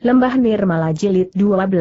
Lembah Nirmala Jilid 12.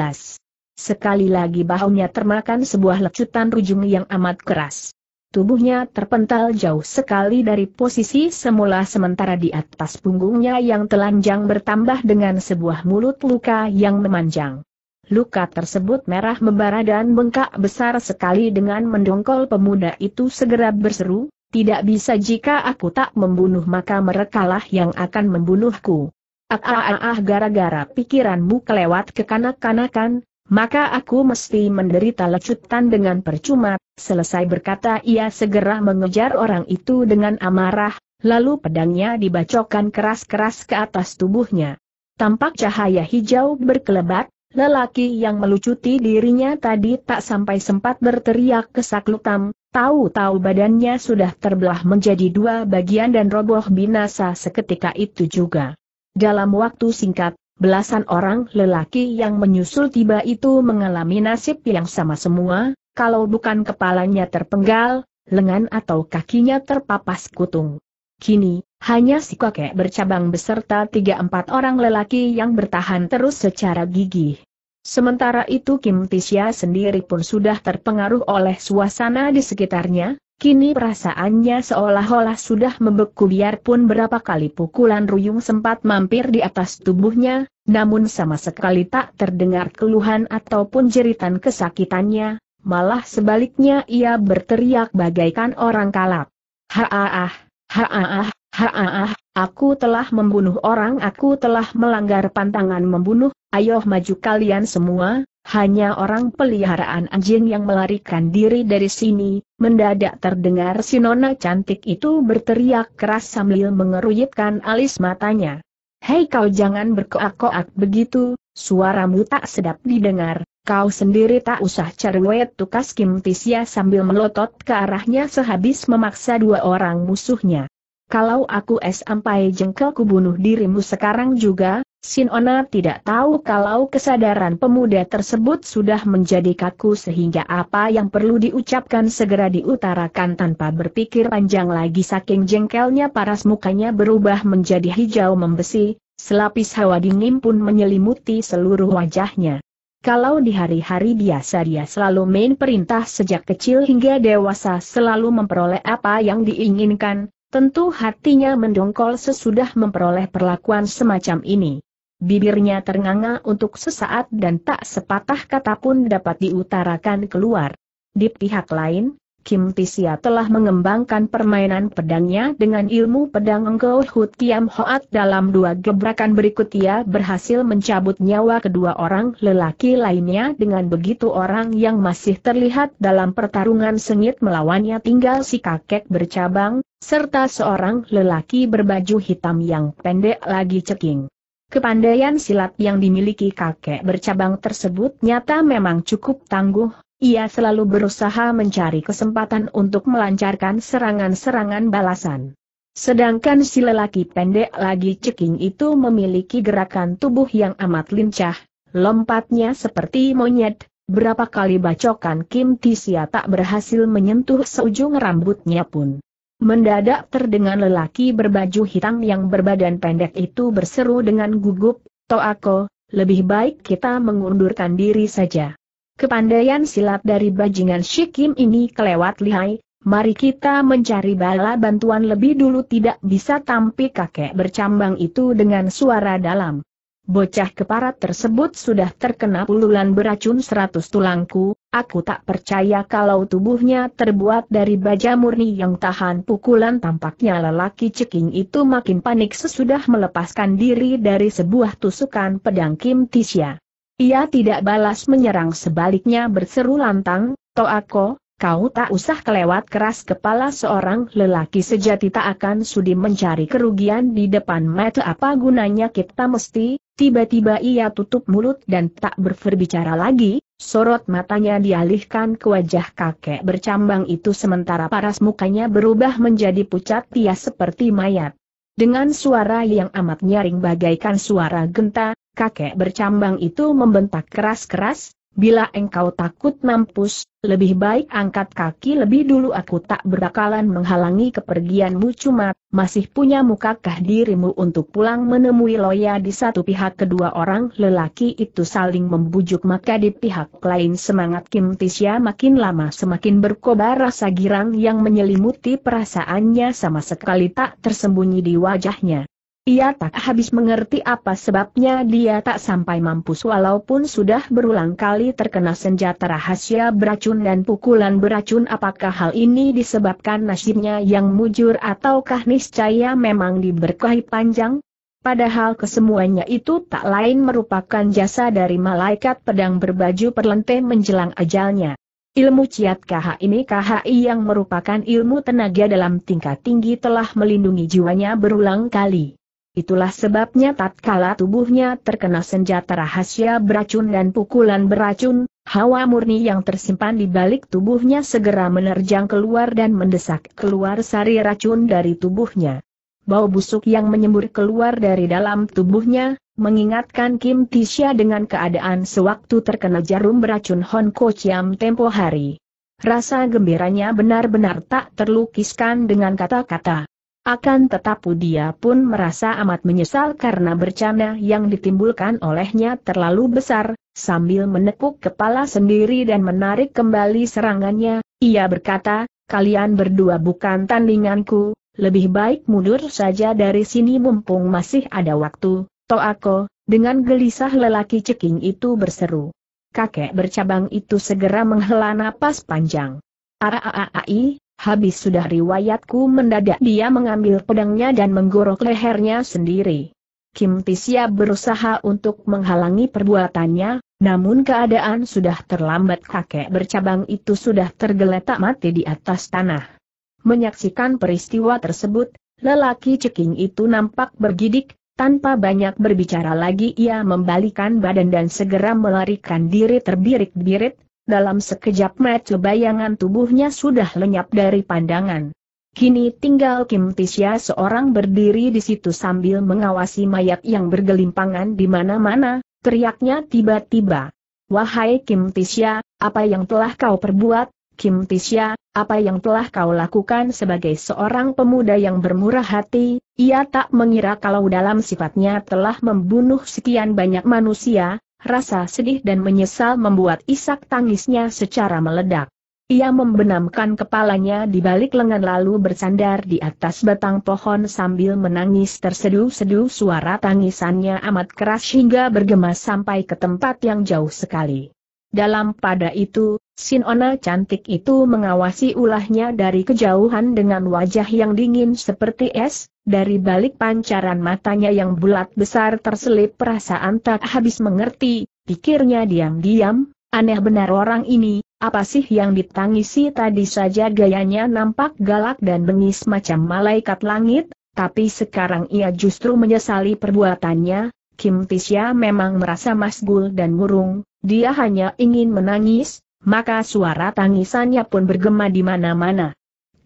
Sekali lagi bahunya termakan sebuah lecutan rujung yang amat keras. Tubuhnya terpental jauh sekali dari posisi semula sementara di atas punggungnya yang telanjang bertambah dengan sebuah mulut luka yang memanjang. Luka tersebut merah membara dan bengkak besar sekali dengan mendongkol pemuda itu segera berseru, tidak bisa jika aku tak membunuh maka merekalah yang akan membunuhku. Ah ah gara-gara pikiranmu kelewat ke kanak kanakan maka aku mesti menderita lecutan dengan percuma. Selesai berkata ia segera mengejar orang itu dengan amarah, lalu pedangnya dibacokkan keras-keras ke atas tubuhnya. Tampak cahaya hijau berkelebat, lelaki yang melucuti dirinya tadi tak sampai sempat berteriak kesaklutam, tahu-tahu badannya sudah terbelah menjadi dua bagian dan roboh binasa seketika itu juga. Dalam waktu singkat, belasan orang lelaki yang menyusul tiba itu mengalami nasib yang sama semua, kalau bukan kepalanya terpenggal, lengan atau kakinya terpapas kutung. Kini, hanya si kakek bercabang beserta tiga empat orang lelaki yang bertahan terus secara gigih. Sementara itu Kim Tisya sendiri pun sudah terpengaruh oleh suasana di sekitarnya, Kini perasaannya seolah-olah sudah membeku biarpun berapa kali pukulan Ruyung sempat mampir di atas tubuhnya, namun sama sekali tak terdengar keluhan ataupun jeritan kesakitannya, malah sebaliknya ia berteriak bagaikan orang kalap. Haaah, haaah, haaah, aku telah membunuh orang aku telah melanggar pantangan membunuh, ayo maju kalian semua, hanya orang peliharaan anjing yang melarikan diri dari sini, mendadak terdengar si nona cantik itu berteriak keras sambil mengeruyitkan alis matanya. Hei kau jangan berkoak-koak begitu, suaramu tak sedap didengar, kau sendiri tak usah cerewet tukas Kim Tisya sambil melotot ke arahnya sehabis memaksa dua orang musuhnya. Kalau aku es sampai ku bunuh dirimu sekarang juga, Sinona tidak tahu kalau kesadaran pemuda tersebut sudah menjadi kaku sehingga apa yang perlu diucapkan segera diutarakan tanpa berpikir panjang lagi saking jengkelnya paras mukanya berubah menjadi hijau membesi, selapis hawa dingin pun menyelimuti seluruh wajahnya. Kalau di hari-hari biasa dia selalu main perintah sejak kecil hingga dewasa selalu memperoleh apa yang diinginkan, tentu hatinya mendongkol sesudah memperoleh perlakuan semacam ini. Bibirnya ternganga untuk sesaat dan tak sepatah kata pun dapat diutarakan keluar. Di pihak lain, Kim Tisia telah mengembangkan permainan pedangnya dengan ilmu pedang Engkau Hut Kiam Hoat dalam dua gebrakan berikut ia berhasil mencabut nyawa kedua orang lelaki lainnya dengan begitu orang yang masih terlihat dalam pertarungan sengit melawannya tinggal si kakek bercabang, serta seorang lelaki berbaju hitam yang pendek lagi ceking. Kepandaian silat yang dimiliki kakek bercabang tersebut nyata memang cukup tangguh, ia selalu berusaha mencari kesempatan untuk melancarkan serangan-serangan balasan. Sedangkan si lelaki pendek lagi ceking itu memiliki gerakan tubuh yang amat lincah, lompatnya seperti monyet, berapa kali bacokan Kim Tisia tak berhasil menyentuh seujung rambutnya pun. Mendadak terdengar lelaki berbaju hitam yang berbadan pendek itu berseru dengan gugup, Toako, lebih baik kita mengundurkan diri saja. Kepandaian silat dari bajingan Shikim ini kelewat lihai, mari kita mencari bala bantuan lebih dulu tidak bisa tampil kakek bercambang itu dengan suara dalam. Bocah keparat tersebut sudah terkena pululan beracun seratus tulangku, Aku tak percaya kalau tubuhnya terbuat dari baja murni yang tahan pukulan tampaknya lelaki ceking itu makin panik sesudah melepaskan diri dari sebuah tusukan pedang Kim Tisha. Ia tidak balas menyerang sebaliknya berseru lantang, Toako, Kau tak usah kelewat keras kepala seorang lelaki sejati tak akan sudi mencari kerugian di depan mata apa gunanya kita mesti, tiba-tiba ia tutup mulut dan tak berbicara lagi, sorot matanya dialihkan ke wajah kakek bercambang itu sementara paras mukanya berubah menjadi pucat tia seperti mayat. Dengan suara yang amat nyaring bagaikan suara genta, kakek bercambang itu membentak keras-keras, Bila engkau takut mampus, lebih baik angkat kaki lebih dulu aku tak berakalan menghalangi kepergianmu cuma, masih punya mukakah dirimu untuk pulang menemui Loya di satu pihak kedua orang lelaki itu saling membujuk maka di pihak lain semangat Kim Tisya makin lama semakin berkobar rasa girang yang menyelimuti perasaannya sama sekali tak tersembunyi di wajahnya. Ia tak habis mengerti apa sebabnya dia tak sampai mampus walaupun sudah berulang kali terkena senjata rahasia beracun dan pukulan beracun apakah hal ini disebabkan nasibnya yang mujur ataukah niscaya memang diberkahi panjang? Padahal kesemuanya itu tak lain merupakan jasa dari malaikat pedang berbaju perlente menjelang ajalnya. Ilmu Ciat KH ini KHI yang merupakan ilmu tenaga dalam tingkat tinggi telah melindungi jiwanya berulang kali. Itulah sebabnya tatkala tubuhnya terkena senjata rahasia beracun dan pukulan beracun, hawa murni yang tersimpan di balik tubuhnya segera menerjang keluar dan mendesak keluar sari racun dari tubuhnya. Bau busuk yang menyembur keluar dari dalam tubuhnya, mengingatkan Kim Tisha dengan keadaan sewaktu terkena jarum beracun Hon Ko Chiam tempo hari. Rasa gembiranya benar-benar tak terlukiskan dengan kata-kata. Akan tetapi dia pun merasa amat menyesal karena bercanda yang ditimbulkan olehnya terlalu besar, sambil menepuk kepala sendiri dan menarik kembali serangannya, ia berkata, kalian berdua bukan tandinganku, lebih baik mundur saja dari sini mumpung masih ada waktu, Toako, dengan gelisah lelaki ceking itu berseru. Kakek bercabang itu segera menghela napas panjang. Aaai. Habis sudah riwayatku mendadak dia mengambil pedangnya dan menggorok lehernya sendiri. Kim Tisya berusaha untuk menghalangi perbuatannya, namun keadaan sudah terlambat kakek bercabang itu sudah tergeletak mati di atas tanah. Menyaksikan peristiwa tersebut, lelaki ceking itu nampak bergidik, tanpa banyak berbicara lagi ia membalikan badan dan segera melarikan diri terbirik-birit, dalam sekejap mata bayangan tubuhnya sudah lenyap dari pandangan. Kini tinggal Kim Tisya seorang berdiri di situ sambil mengawasi mayat yang bergelimpangan di mana-mana, teriaknya tiba-tiba. Wahai Kim Tisya, apa yang telah kau perbuat, Kim Tisya, apa yang telah kau lakukan sebagai seorang pemuda yang bermurah hati, ia tak mengira kalau dalam sifatnya telah membunuh sekian banyak manusia, Rasa sedih dan menyesal membuat isak tangisnya secara meledak. Ia membenamkan kepalanya di balik lengan lalu bersandar di atas batang pohon sambil menangis terseduh-seduh suara tangisannya amat keras hingga bergema sampai ke tempat yang jauh sekali. Dalam pada itu, Sinona cantik itu mengawasi ulahnya dari kejauhan dengan wajah yang dingin seperti es, dari balik pancaran matanya yang bulat besar terselip perasaan tak habis mengerti, pikirnya diam-diam, aneh benar orang ini, apa sih yang ditangisi tadi saja gayanya nampak galak dan bengis macam malaikat langit, tapi sekarang ia justru menyesali perbuatannya, Kim Tisya memang merasa masgul dan murung, dia hanya ingin menangis, maka suara tangisannya pun bergema di mana-mana.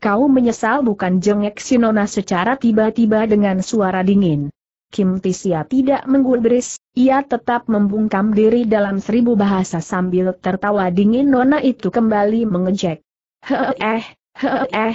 Kau menyesal bukan jengek Sinona secara tiba-tiba dengan suara dingin. Kim Tisia tidak menggubris, ia tetap membungkam diri dalam seribu bahasa sambil tertawa dingin Nona itu kembali mengejek. Heeh, eh, heeh,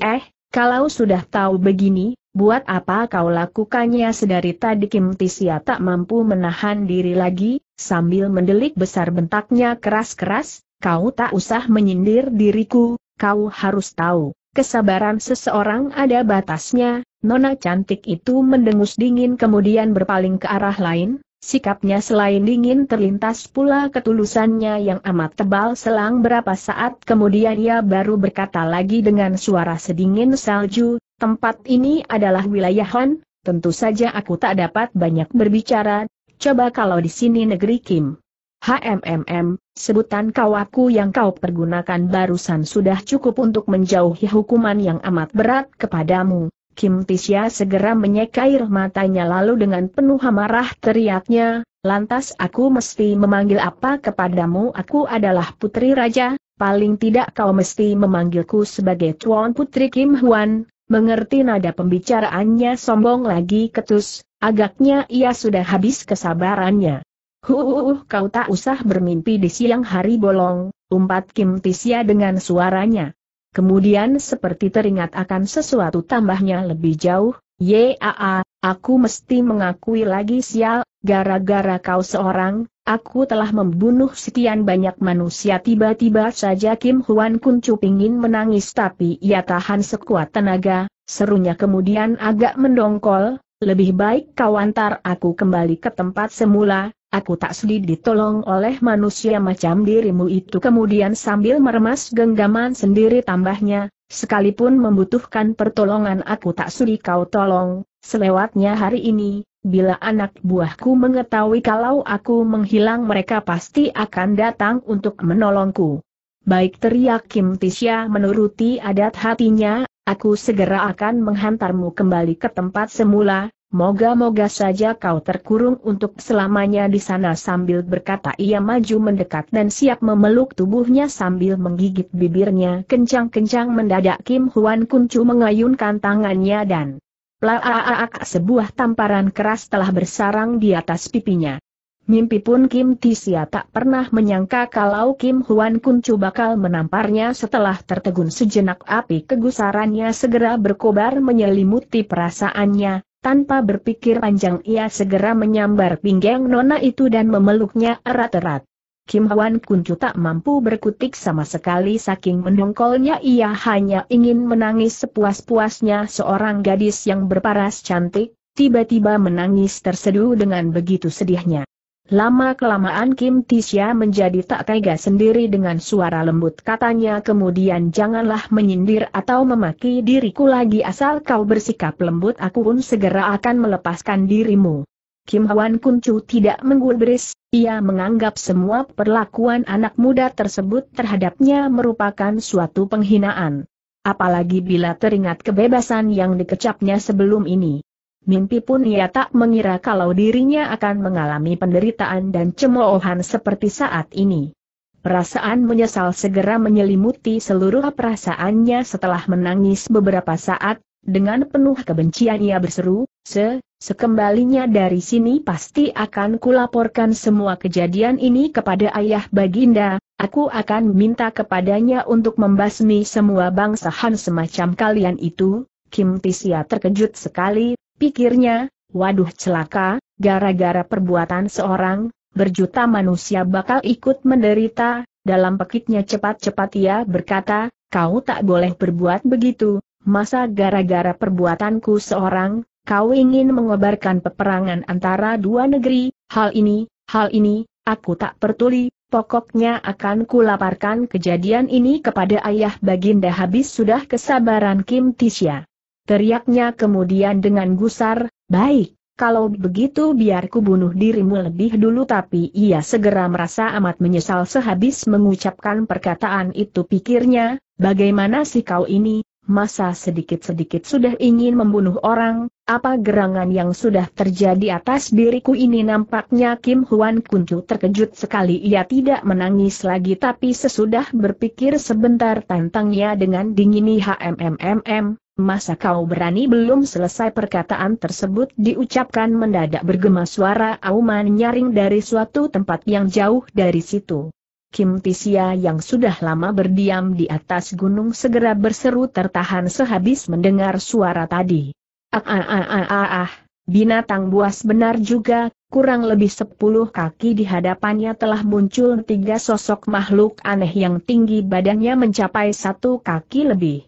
eh, kalau sudah tahu begini, buat apa kau lakukannya sedari tadi Kim Tisia tak mampu menahan diri lagi, sambil mendelik besar bentaknya keras-keras, kau tak usah menyindir diriku, kau harus tahu, kesabaran seseorang ada batasnya, nona cantik itu mendengus dingin kemudian berpaling ke arah lain, Sikapnya selain dingin terlintas pula ketulusannya yang amat tebal selang berapa saat kemudian ia baru berkata lagi dengan suara sedingin salju, tempat ini adalah wilayah Han. tentu saja aku tak dapat banyak berbicara, coba kalau di sini negeri Kim. HMMM, sebutan kau aku yang kau pergunakan barusan sudah cukup untuk menjauhi hukuman yang amat berat kepadamu. Kim Tisya segera menyekair matanya lalu dengan penuh amarah teriaknya, lantas aku mesti memanggil apa kepadamu aku adalah putri raja, paling tidak kau mesti memanggilku sebagai Tuan Putri Kim Huan, Mengerti nada pembicaraannya sombong lagi ketus, agaknya ia sudah habis kesabarannya. Huuuh kau tak usah bermimpi di siang hari bolong, umpat Kim Tisya dengan suaranya. Kemudian seperti teringat akan sesuatu tambahnya lebih jauh, Yaa, aku mesti mengakui lagi sial, gara-gara kau seorang, Aku telah membunuh sekian banyak manusia tiba-tiba saja Kim Huan Kuncu pingin menangis tapi ia tahan sekuat tenaga, serunya kemudian agak mendongkol, lebih baik kau antar aku kembali ke tempat semula, aku tak sudi ditolong oleh manusia macam dirimu itu kemudian sambil meremas genggaman sendiri tambahnya, sekalipun membutuhkan pertolongan aku tak sudi kau tolong, selewatnya hari ini, bila anak buahku mengetahui kalau aku menghilang mereka pasti akan datang untuk menolongku. Baik teriak Kim Tisya, menuruti adat hatinya, aku segera akan menghantarmu kembali ke tempat semula, moga-moga saja kau terkurung untuk selamanya di sana sambil berkata ia maju mendekat dan siap memeluk tubuhnya sambil menggigit bibirnya kencang-kencang mendadak Kim Huan Kuncu mengayunkan tangannya dan Plaaak ah, ah, ah, sebuah tamparan keras telah bersarang di atas pipinya. Mimpi pun Kim Tisia tak pernah menyangka kalau Kim Huan Kuncu bakal menamparnya setelah tertegun sejenak api kegusarannya segera berkobar menyelimuti perasaannya, tanpa berpikir panjang ia segera menyambar pinggang nona itu dan memeluknya erat-erat. Kim Hwan Kuncu tak mampu berkutik sama sekali saking mendongkolnya ia hanya ingin menangis sepuas-puasnya seorang gadis yang berparas cantik, tiba-tiba menangis tersedu dengan begitu sedihnya. Lama-kelamaan Kim Tisha menjadi tak tega sendiri dengan suara lembut katanya kemudian janganlah menyindir atau memaki diriku lagi asal kau bersikap lembut aku pun segera akan melepaskan dirimu. Kim Hwan Kuncu tidak menggubris, ia menganggap semua perlakuan anak muda tersebut terhadapnya merupakan suatu penghinaan. Apalagi bila teringat kebebasan yang dikecapnya sebelum ini. Mimpi pun ia tak mengira kalau dirinya akan mengalami penderitaan dan cemoohan seperti saat ini. Perasaan menyesal segera menyelimuti seluruh perasaannya setelah menangis beberapa saat, dengan penuh kebencian ia berseru, Se, Sekembalinya dari sini pasti akan kulaporkan semua kejadian ini kepada ayah baginda, aku akan minta kepadanya untuk membasmi semua bangsahan semacam kalian itu. Kim Tisia terkejut sekali, pikirnya, waduh celaka, gara-gara perbuatan seorang, berjuta manusia bakal ikut menderita, dalam pekitnya cepat-cepat ia berkata, kau tak boleh berbuat begitu, masa gara-gara perbuatanku seorang, kau ingin mengobarkan peperangan antara dua negeri, hal ini, hal ini, aku tak pertuli, pokoknya akan kulaparkan kejadian ini kepada ayah baginda habis sudah kesabaran Kim Tisya. Teriaknya kemudian dengan gusar, baik, kalau begitu biar ku bunuh dirimu lebih dulu tapi ia segera merasa amat menyesal sehabis mengucapkan perkataan itu pikirnya, bagaimana sih kau ini, masa sedikit-sedikit sudah ingin membunuh orang, apa gerangan yang sudah terjadi atas diriku ini nampaknya Kim Huan Kuncu terkejut sekali ia tidak menangis lagi tapi sesudah berpikir sebentar tantangnya dengan dingini HMMMM, masa kau berani belum selesai perkataan tersebut diucapkan mendadak bergema suara auman nyaring dari suatu tempat yang jauh dari situ. Kim Tisia yang sudah lama berdiam di atas gunung segera berseru tertahan sehabis mendengar suara tadi. Ah ah ah ah ah ah, binatang buas benar juga, kurang lebih sepuluh kaki di hadapannya telah muncul tiga sosok makhluk aneh yang tinggi badannya mencapai satu kaki lebih.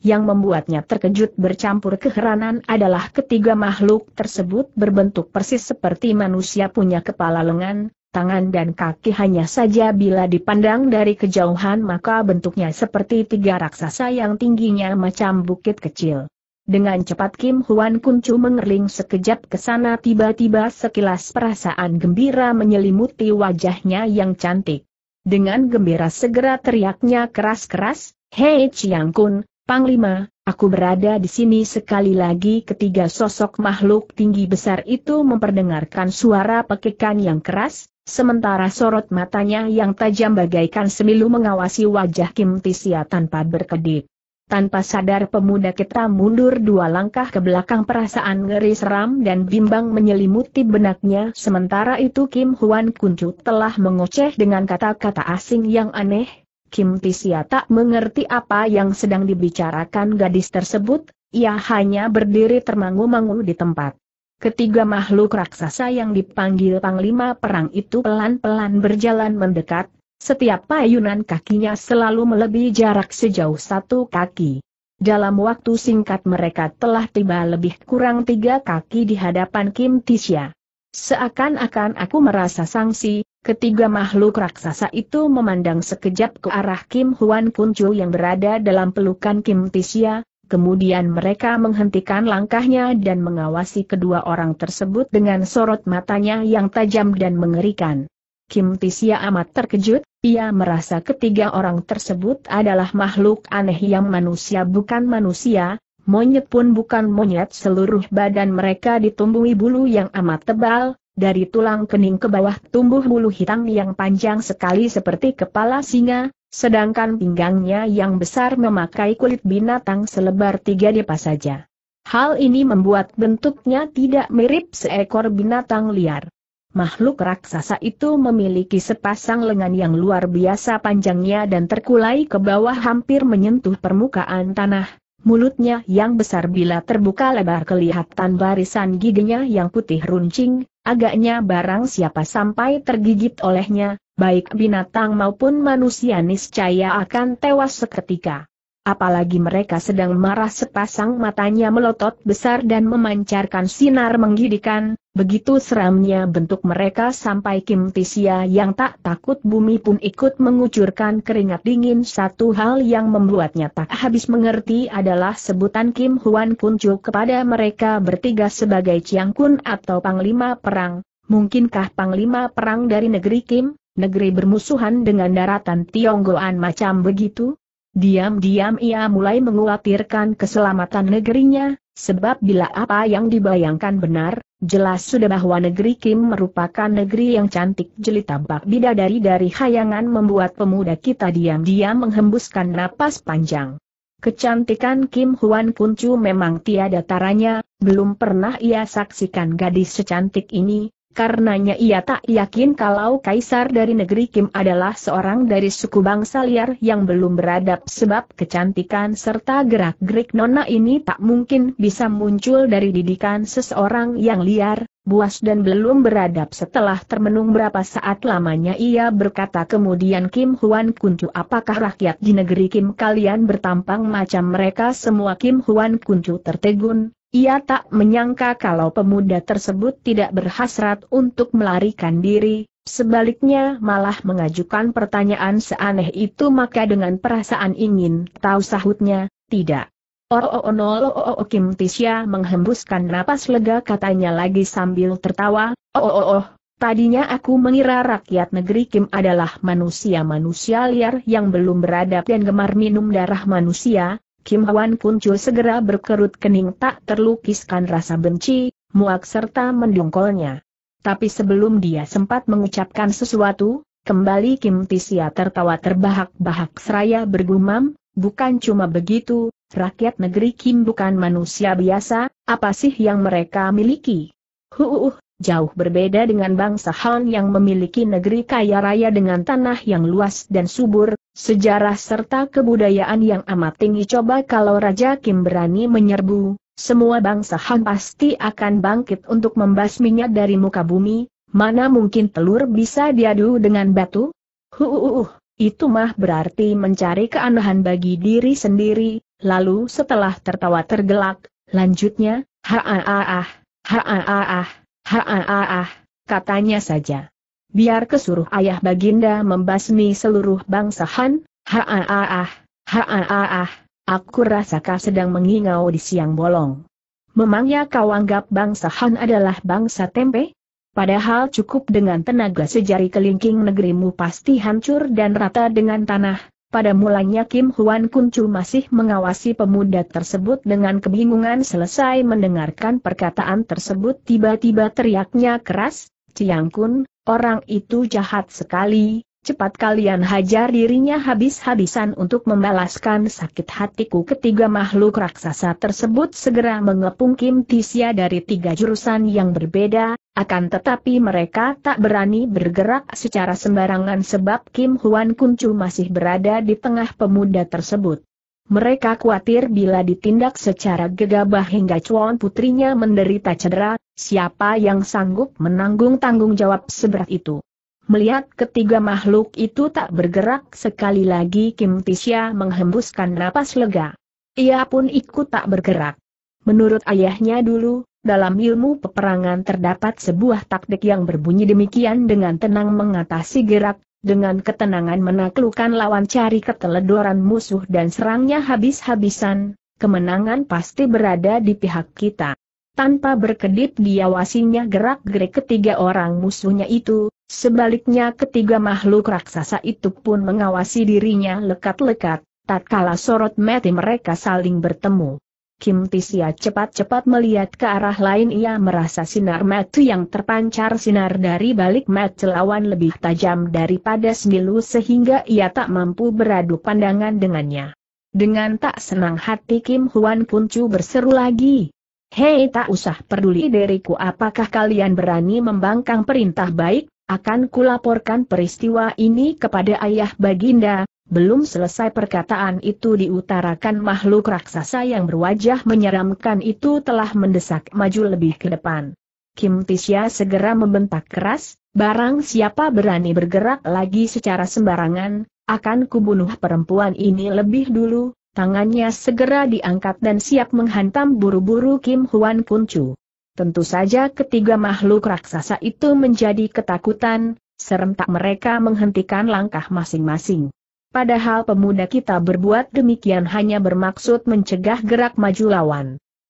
Yang membuatnya terkejut bercampur keheranan adalah ketiga makhluk tersebut berbentuk persis seperti manusia punya kepala lengan, tangan dan kaki hanya saja bila dipandang dari kejauhan maka bentuknya seperti tiga raksasa yang tingginya macam bukit kecil. Dengan cepat Kim Huan Kuncu mengerling sekejap ke sana tiba-tiba sekilas perasaan gembira menyelimuti wajahnya yang cantik. Dengan gembira segera teriaknya keras-keras, Hei Chiang Kun, Panglima, aku berada di sini sekali lagi ketiga sosok makhluk tinggi besar itu memperdengarkan suara pekikan yang keras, Sementara sorot matanya yang tajam bagaikan semilu mengawasi wajah Kim Tisia tanpa berkedip. Tanpa sadar pemuda kita mundur dua langkah ke belakang perasaan ngeri seram dan bimbang menyelimuti benaknya sementara itu Kim Huan Kuncu telah mengoceh dengan kata-kata asing yang aneh. Kim Tisia tak mengerti apa yang sedang dibicarakan gadis tersebut, ia hanya berdiri termangu-mangu di tempat. Ketiga makhluk raksasa yang dipanggil Panglima Perang itu pelan-pelan berjalan mendekat, setiap payunan kakinya selalu melebihi jarak sejauh satu kaki. Dalam waktu singkat mereka telah tiba lebih kurang tiga kaki di hadapan Kim Tisha. Seakan-akan aku merasa sangsi, ketiga makhluk raksasa itu memandang sekejap ke arah Kim Huan Kuncu yang berada dalam pelukan Kim Tisha, Kemudian mereka menghentikan langkahnya dan mengawasi kedua orang tersebut dengan sorot matanya yang tajam dan mengerikan. Kim Tisia amat terkejut, ia merasa ketiga orang tersebut adalah makhluk aneh yang manusia bukan manusia, monyet pun bukan monyet seluruh badan mereka ditumbuhi bulu yang amat tebal, dari tulang kening ke bawah tumbuh bulu hitam yang panjang sekali seperti kepala singa, sedangkan pinggangnya yang besar memakai kulit binatang selebar tiga depa saja. Hal ini membuat bentuknya tidak mirip seekor binatang liar. Makhluk raksasa itu memiliki sepasang lengan yang luar biasa panjangnya dan terkulai ke bawah hampir menyentuh permukaan tanah. Mulutnya yang besar bila terbuka lebar kelihatan barisan giginya yang putih runcing, Agaknya barang siapa sampai tergigit olehnya, baik binatang maupun manusia niscaya akan tewas seketika. Apalagi mereka sedang marah sepasang matanya melotot besar dan memancarkan sinar menggidikan, Begitu seramnya bentuk mereka sampai Kim Tisia yang tak takut bumi pun ikut mengucurkan keringat dingin. Satu hal yang membuatnya tak habis mengerti adalah sebutan Kim Huan Kuncu kepada mereka bertiga sebagai Chiang Kun atau Panglima Perang. Mungkinkah Panglima Perang dari negeri Kim, negeri bermusuhan dengan daratan Tionggoan macam begitu? Diam-diam ia mulai mengkhawatirkan keselamatan negerinya, Sebab bila apa yang dibayangkan benar, jelas sudah bahwa negeri Kim merupakan negeri yang cantik jelita bak bidadari dari hayangan membuat pemuda kita diam-diam menghembuskan napas panjang. Kecantikan Kim Huan Kuncu memang tiada taranya, belum pernah ia saksikan gadis secantik ini, karenanya ia tak yakin kalau kaisar dari negeri Kim adalah seorang dari suku bangsa liar yang belum beradab sebab kecantikan serta gerak-gerik nona ini tak mungkin bisa muncul dari didikan seseorang yang liar, buas dan belum beradab setelah termenung berapa saat lamanya ia berkata kemudian Kim Huan Kuncu apakah rakyat di negeri Kim kalian bertampang macam mereka semua Kim Huan Kuncu tertegun, ia tak menyangka kalau pemuda tersebut tidak berhasrat untuk melarikan diri, sebaliknya malah mengajukan pertanyaan seaneh itu maka dengan perasaan ingin tahu sahutnya, tidak. Oh-oh-oh-oh-oh-oh-oh Kim Tisya menghembuskan napas lega katanya lagi sambil tertawa, oh oh, oh oh Tadinya aku mengira rakyat negeri Kim adalah manusia-manusia liar yang belum beradab dan gemar minum darah manusia, Kim Hwan Punjo segera berkerut kening tak terlukiskan rasa benci, muak serta mendongkolnya. Tapi sebelum dia sempat mengucapkan sesuatu, kembali Kim Tisia tertawa terbahak-bahak seraya bergumam, bukan cuma begitu, rakyat negeri Kim bukan manusia biasa, apa sih yang mereka miliki? Huuuh, uh, uh, jauh berbeda dengan bangsa Han yang memiliki negeri kaya raya dengan tanah yang luas dan subur, sejarah serta kebudayaan yang amat tinggi coba kalau Raja Kim berani menyerbu, semua bangsa Han pasti akan bangkit untuk membasminya dari muka bumi, mana mungkin telur bisa diadu dengan batu? Huuuh, itu mah berarti mencari keanehan bagi diri sendiri, lalu setelah tertawa tergelak, lanjutnya, haaah, haaah ha ah, ah, katanya saja. Biar kesuruh ayah baginda membasmi seluruh bangsa Han, ha ah, ah, ha ah, ah, aku rasa kau sedang mengingau di siang bolong. Memangnya kau anggap bangsa Han adalah bangsa tempe? Padahal cukup dengan tenaga sejari kelingking negerimu pasti hancur dan rata dengan tanah, pada mulanya Kim Huan Kuncu masih mengawasi pemuda tersebut dengan kebingungan selesai mendengarkan perkataan tersebut tiba-tiba teriaknya keras, Ciang Kun, orang itu jahat sekali, cepat kalian hajar dirinya habis-habisan untuk membalaskan sakit hatiku ketiga makhluk raksasa tersebut segera mengepung Kim Tisia dari tiga jurusan yang berbeda, akan tetapi mereka tak berani bergerak secara sembarangan sebab Kim Huan Kuncu masih berada di tengah pemuda tersebut. Mereka khawatir bila ditindak secara gegabah hingga cuan putrinya menderita cedera, siapa yang sanggup menanggung tanggung jawab seberat itu. Melihat ketiga makhluk itu tak bergerak sekali lagi Kim Tisya menghembuskan napas lega. Ia pun ikut tak bergerak. Menurut ayahnya dulu, dalam ilmu peperangan terdapat sebuah taktik yang berbunyi demikian dengan tenang mengatasi gerak, dengan ketenangan menaklukkan lawan cari keteledoran musuh dan serangnya habis-habisan, kemenangan pasti berada di pihak kita. Tanpa berkedip diawasinya gerak-gerik ketiga orang musuhnya itu, sebaliknya ketiga makhluk raksasa itu pun mengawasi dirinya lekat-lekat, tatkala sorot mati mereka saling bertemu. Kim Tisia cepat-cepat melihat ke arah lain ia merasa sinar mata yang terpancar sinar dari balik mata lawan lebih tajam daripada semilu sehingga ia tak mampu beradu pandangan dengannya. Dengan tak senang hati Kim Huan Kuncu berseru lagi. Hei tak usah peduli diriku apakah kalian berani membangkang perintah baik, akan kulaporkan peristiwa ini kepada ayah baginda, belum selesai perkataan itu diutarakan makhluk raksasa yang berwajah menyeramkan itu telah mendesak maju lebih ke depan. Kim Tisya segera membentak keras, barang siapa berani bergerak lagi secara sembarangan, akan kubunuh perempuan ini lebih dulu, tangannya segera diangkat dan siap menghantam buru-buru Kim Huan Kuncu. Tentu saja ketiga makhluk raksasa itu menjadi ketakutan, serentak mereka menghentikan langkah masing-masing. Padahal pemuda kita berbuat demikian hanya bermaksud mencegah gerak maju lawan.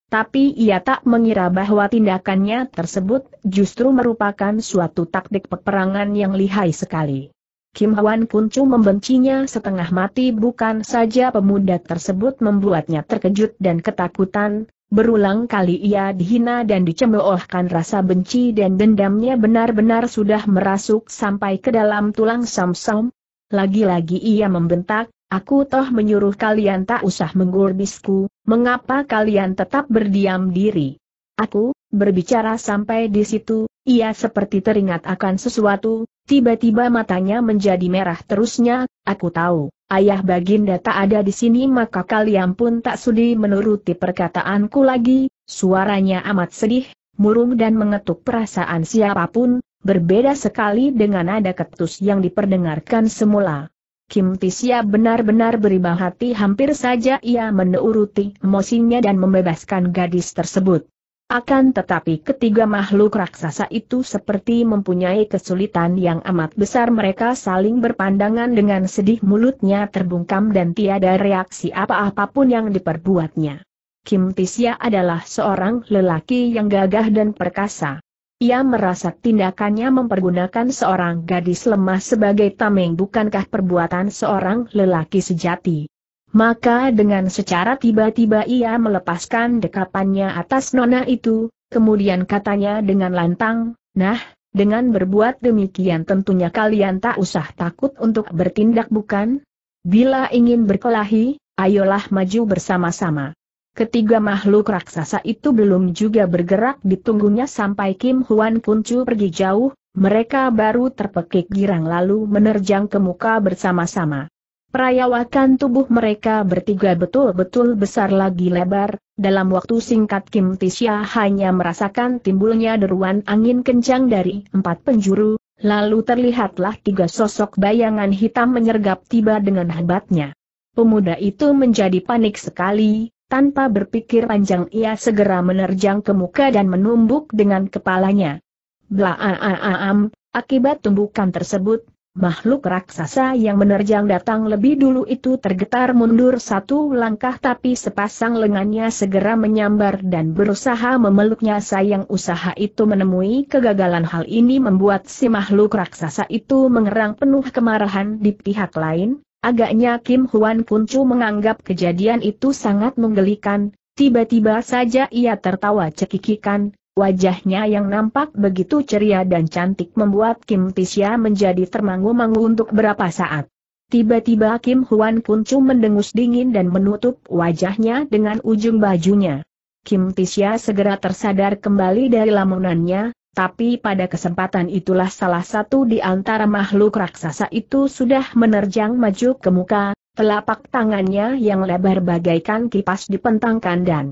Tapi ia tak mengira bahwa tindakannya tersebut justru merupakan suatu taktik peperangan yang lihai sekali. Kim Hwan Kuncu membencinya setengah mati bukan saja pemuda tersebut membuatnya terkejut dan ketakutan, berulang kali ia dihina dan dicemoohkan rasa benci dan dendamnya benar-benar sudah merasuk sampai ke dalam tulang samsam, lagi-lagi ia membentak, aku toh menyuruh kalian tak usah menggurbisku, mengapa kalian tetap berdiam diri? Aku, berbicara sampai di situ, ia seperti teringat akan sesuatu, tiba-tiba matanya menjadi merah terusnya, aku tahu, ayah baginda tak ada di sini maka kalian pun tak sudi menuruti perkataanku lagi, suaranya amat sedih, murung dan mengetuk perasaan siapapun, berbeda sekali dengan nada ketus yang diperdengarkan semula. Kim Tisya benar-benar beribah hati hampir saja ia menuruti emosinya dan membebaskan gadis tersebut. Akan tetapi ketiga makhluk raksasa itu seperti mempunyai kesulitan yang amat besar mereka saling berpandangan dengan sedih mulutnya terbungkam dan tiada reaksi apa-apapun yang diperbuatnya. Kim Tisya adalah seorang lelaki yang gagah dan perkasa. Ia merasa tindakannya mempergunakan seorang gadis lemah sebagai tameng bukankah perbuatan seorang lelaki sejati. Maka dengan secara tiba-tiba ia melepaskan dekapannya atas nona itu, kemudian katanya dengan lantang, Nah, dengan berbuat demikian tentunya kalian tak usah takut untuk bertindak bukan? Bila ingin berkelahi, ayolah maju bersama-sama. Ketiga makhluk raksasa itu belum juga bergerak ditunggunya sampai Kim Huan Kuncu pergi jauh, mereka baru terpekik girang lalu menerjang ke muka bersama-sama. Perayawakan tubuh mereka bertiga betul-betul besar lagi lebar, dalam waktu singkat Kim Tisya hanya merasakan timbulnya deruan angin kencang dari empat penjuru, lalu terlihatlah tiga sosok bayangan hitam menyergap tiba dengan hebatnya. Pemuda itu menjadi panik sekali, tanpa berpikir panjang ia segera menerjang ke muka dan menumbuk dengan kepalanya. Blaaam, akibat tumbukan tersebut, makhluk raksasa yang menerjang datang lebih dulu itu tergetar mundur satu langkah tapi sepasang lengannya segera menyambar dan berusaha memeluknya sayang usaha itu menemui kegagalan hal ini membuat si makhluk raksasa itu mengerang penuh kemarahan di pihak lain, Agaknya Kim Huan Kuncu menganggap kejadian itu sangat menggelikan, tiba-tiba saja ia tertawa cekikikan, wajahnya yang nampak begitu ceria dan cantik membuat Kim Tisya menjadi termangu-mangu untuk berapa saat. Tiba-tiba Kim Huan Kuncu mendengus dingin dan menutup wajahnya dengan ujung bajunya. Kim Tisya segera tersadar kembali dari lamunannya, tapi pada kesempatan itulah salah satu di antara makhluk raksasa itu sudah menerjang maju ke muka, telapak tangannya yang lebar bagaikan kipas dipentangkan dan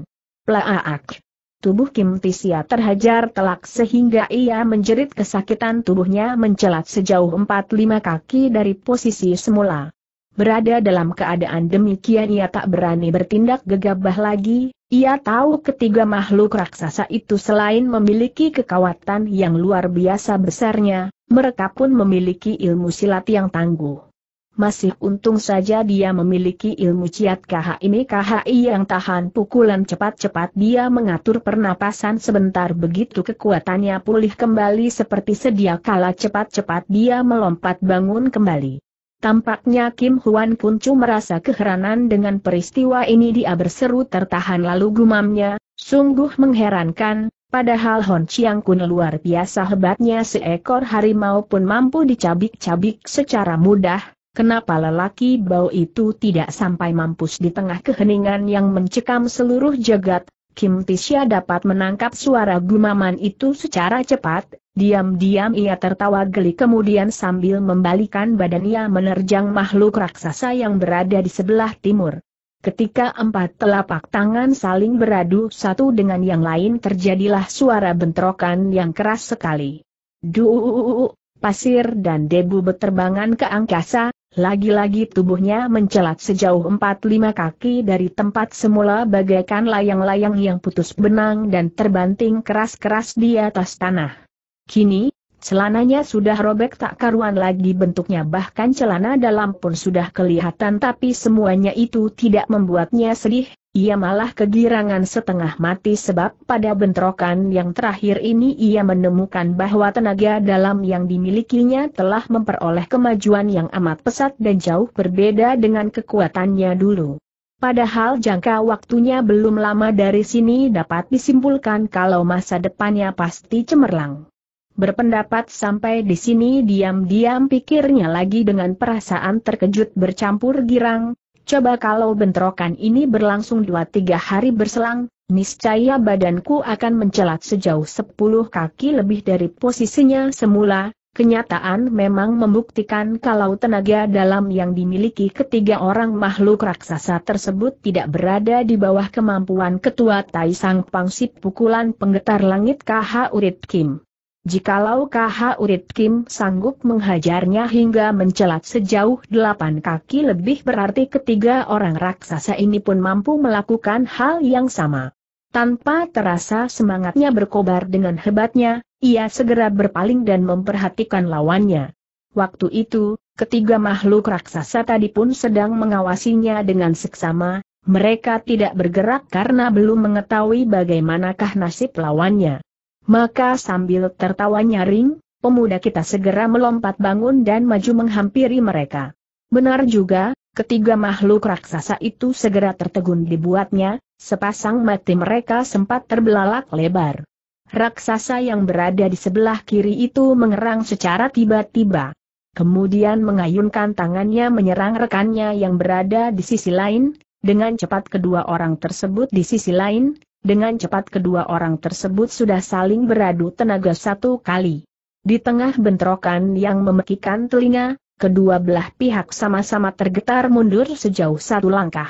plaak. Tubuh Kim Tisia terhajar telak sehingga ia menjerit kesakitan tubuhnya mencelat sejauh 4-5 kaki dari posisi semula. Berada dalam keadaan demikian ia tak berani bertindak gegabah lagi, ia tahu ketiga makhluk raksasa itu selain memiliki kekawatan yang luar biasa besarnya, mereka pun memiliki ilmu silat yang tangguh. Masih untung saja dia memiliki ilmu ciat kaha ini KHI yang tahan pukulan cepat-cepat dia mengatur pernapasan sebentar begitu kekuatannya pulih kembali seperti sedia kala cepat-cepat dia melompat bangun kembali. Tampaknya Kim Huan pun cuma merasa keheranan dengan peristiwa ini dia berseru tertahan lalu gumamnya, sungguh mengherankan, padahal Hon Chiang Kun luar biasa hebatnya seekor harimau pun mampu dicabik-cabik secara mudah, kenapa lelaki bau itu tidak sampai mampus di tengah keheningan yang mencekam seluruh jagat, Kim Tisha dapat menangkap suara gumaman itu secara cepat, Diam-diam ia tertawa geli kemudian sambil membalikan badan ia menerjang makhluk raksasa yang berada di sebelah timur. Ketika empat telapak tangan saling beradu satu dengan yang lain terjadilah suara bentrokan yang keras sekali. Duuuuuu, pasir dan debu beterbangan ke angkasa, lagi-lagi tubuhnya mencelat sejauh empat lima kaki dari tempat semula bagaikan layang-layang yang putus benang dan terbanting keras-keras di atas tanah. Kini, celananya sudah robek tak karuan lagi bentuknya bahkan celana dalam pun sudah kelihatan tapi semuanya itu tidak membuatnya sedih, ia malah kegirangan setengah mati sebab pada bentrokan yang terakhir ini ia menemukan bahwa tenaga dalam yang dimilikinya telah memperoleh kemajuan yang amat pesat dan jauh berbeda dengan kekuatannya dulu. Padahal jangka waktunya belum lama dari sini dapat disimpulkan kalau masa depannya pasti cemerlang. Berpendapat sampai di sini diam-diam pikirnya lagi dengan perasaan terkejut bercampur girang, coba kalau bentrokan ini berlangsung dua tiga hari berselang, niscaya badanku akan mencelat sejauh sepuluh kaki lebih dari posisinya semula, kenyataan memang membuktikan kalau tenaga dalam yang dimiliki ketiga orang makhluk raksasa tersebut tidak berada di bawah kemampuan ketua Tai Sang Pangsip pukulan penggetar langit KH Urit Kim. Jikalau KH Urit Kim sanggup menghajarnya hingga mencelat sejauh delapan kaki lebih berarti ketiga orang raksasa ini pun mampu melakukan hal yang sama. Tanpa terasa semangatnya berkobar dengan hebatnya, ia segera berpaling dan memperhatikan lawannya. Waktu itu, ketiga makhluk raksasa tadi pun sedang mengawasinya dengan seksama, mereka tidak bergerak karena belum mengetahui bagaimanakah nasib lawannya. Maka sambil tertawa nyaring, pemuda kita segera melompat bangun dan maju menghampiri mereka. Benar juga, ketiga makhluk raksasa itu segera tertegun dibuatnya, sepasang mati mereka sempat terbelalak lebar. Raksasa yang berada di sebelah kiri itu mengerang secara tiba-tiba. Kemudian mengayunkan tangannya menyerang rekannya yang berada di sisi lain, dengan cepat kedua orang tersebut di sisi lain, dengan cepat kedua orang tersebut sudah saling beradu tenaga satu kali. Di tengah bentrokan yang memekikan telinga, kedua belah pihak sama-sama tergetar mundur sejauh satu langkah.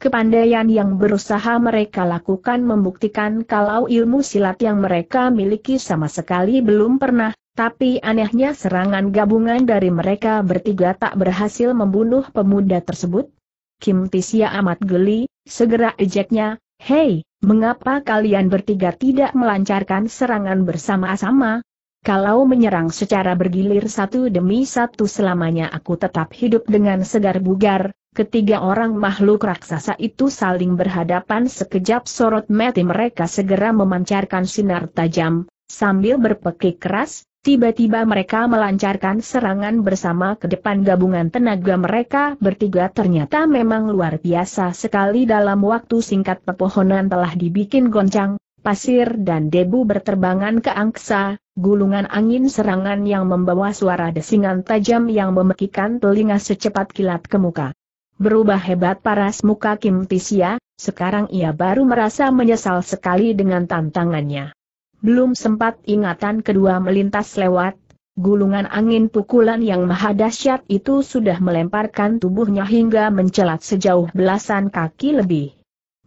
Kepandaian yang berusaha mereka lakukan membuktikan kalau ilmu silat yang mereka miliki sama sekali belum pernah, tapi anehnya serangan gabungan dari mereka bertiga tak berhasil membunuh pemuda tersebut. Kim Tisia amat geli, segera ejeknya, Hei, Mengapa kalian bertiga tidak melancarkan serangan bersama-sama? Kalau menyerang secara bergilir satu demi satu selamanya aku tetap hidup dengan segar bugar, ketiga orang makhluk raksasa itu saling berhadapan sekejap sorot mati mereka segera memancarkan sinar tajam, sambil berpekik keras, Tiba-tiba mereka melancarkan serangan bersama ke depan gabungan tenaga mereka bertiga ternyata memang luar biasa sekali dalam waktu singkat pepohonan telah dibikin goncang, pasir dan debu berterbangan ke angsa, gulungan angin serangan yang membawa suara desingan tajam yang memekikan telinga secepat kilat ke muka. Berubah hebat paras muka Kim Tisia, sekarang ia baru merasa menyesal sekali dengan tantangannya. Belum sempat ingatan kedua melintas lewat, gulungan angin pukulan yang maha dahsyat itu sudah melemparkan tubuhnya hingga mencelat sejauh belasan kaki lebih.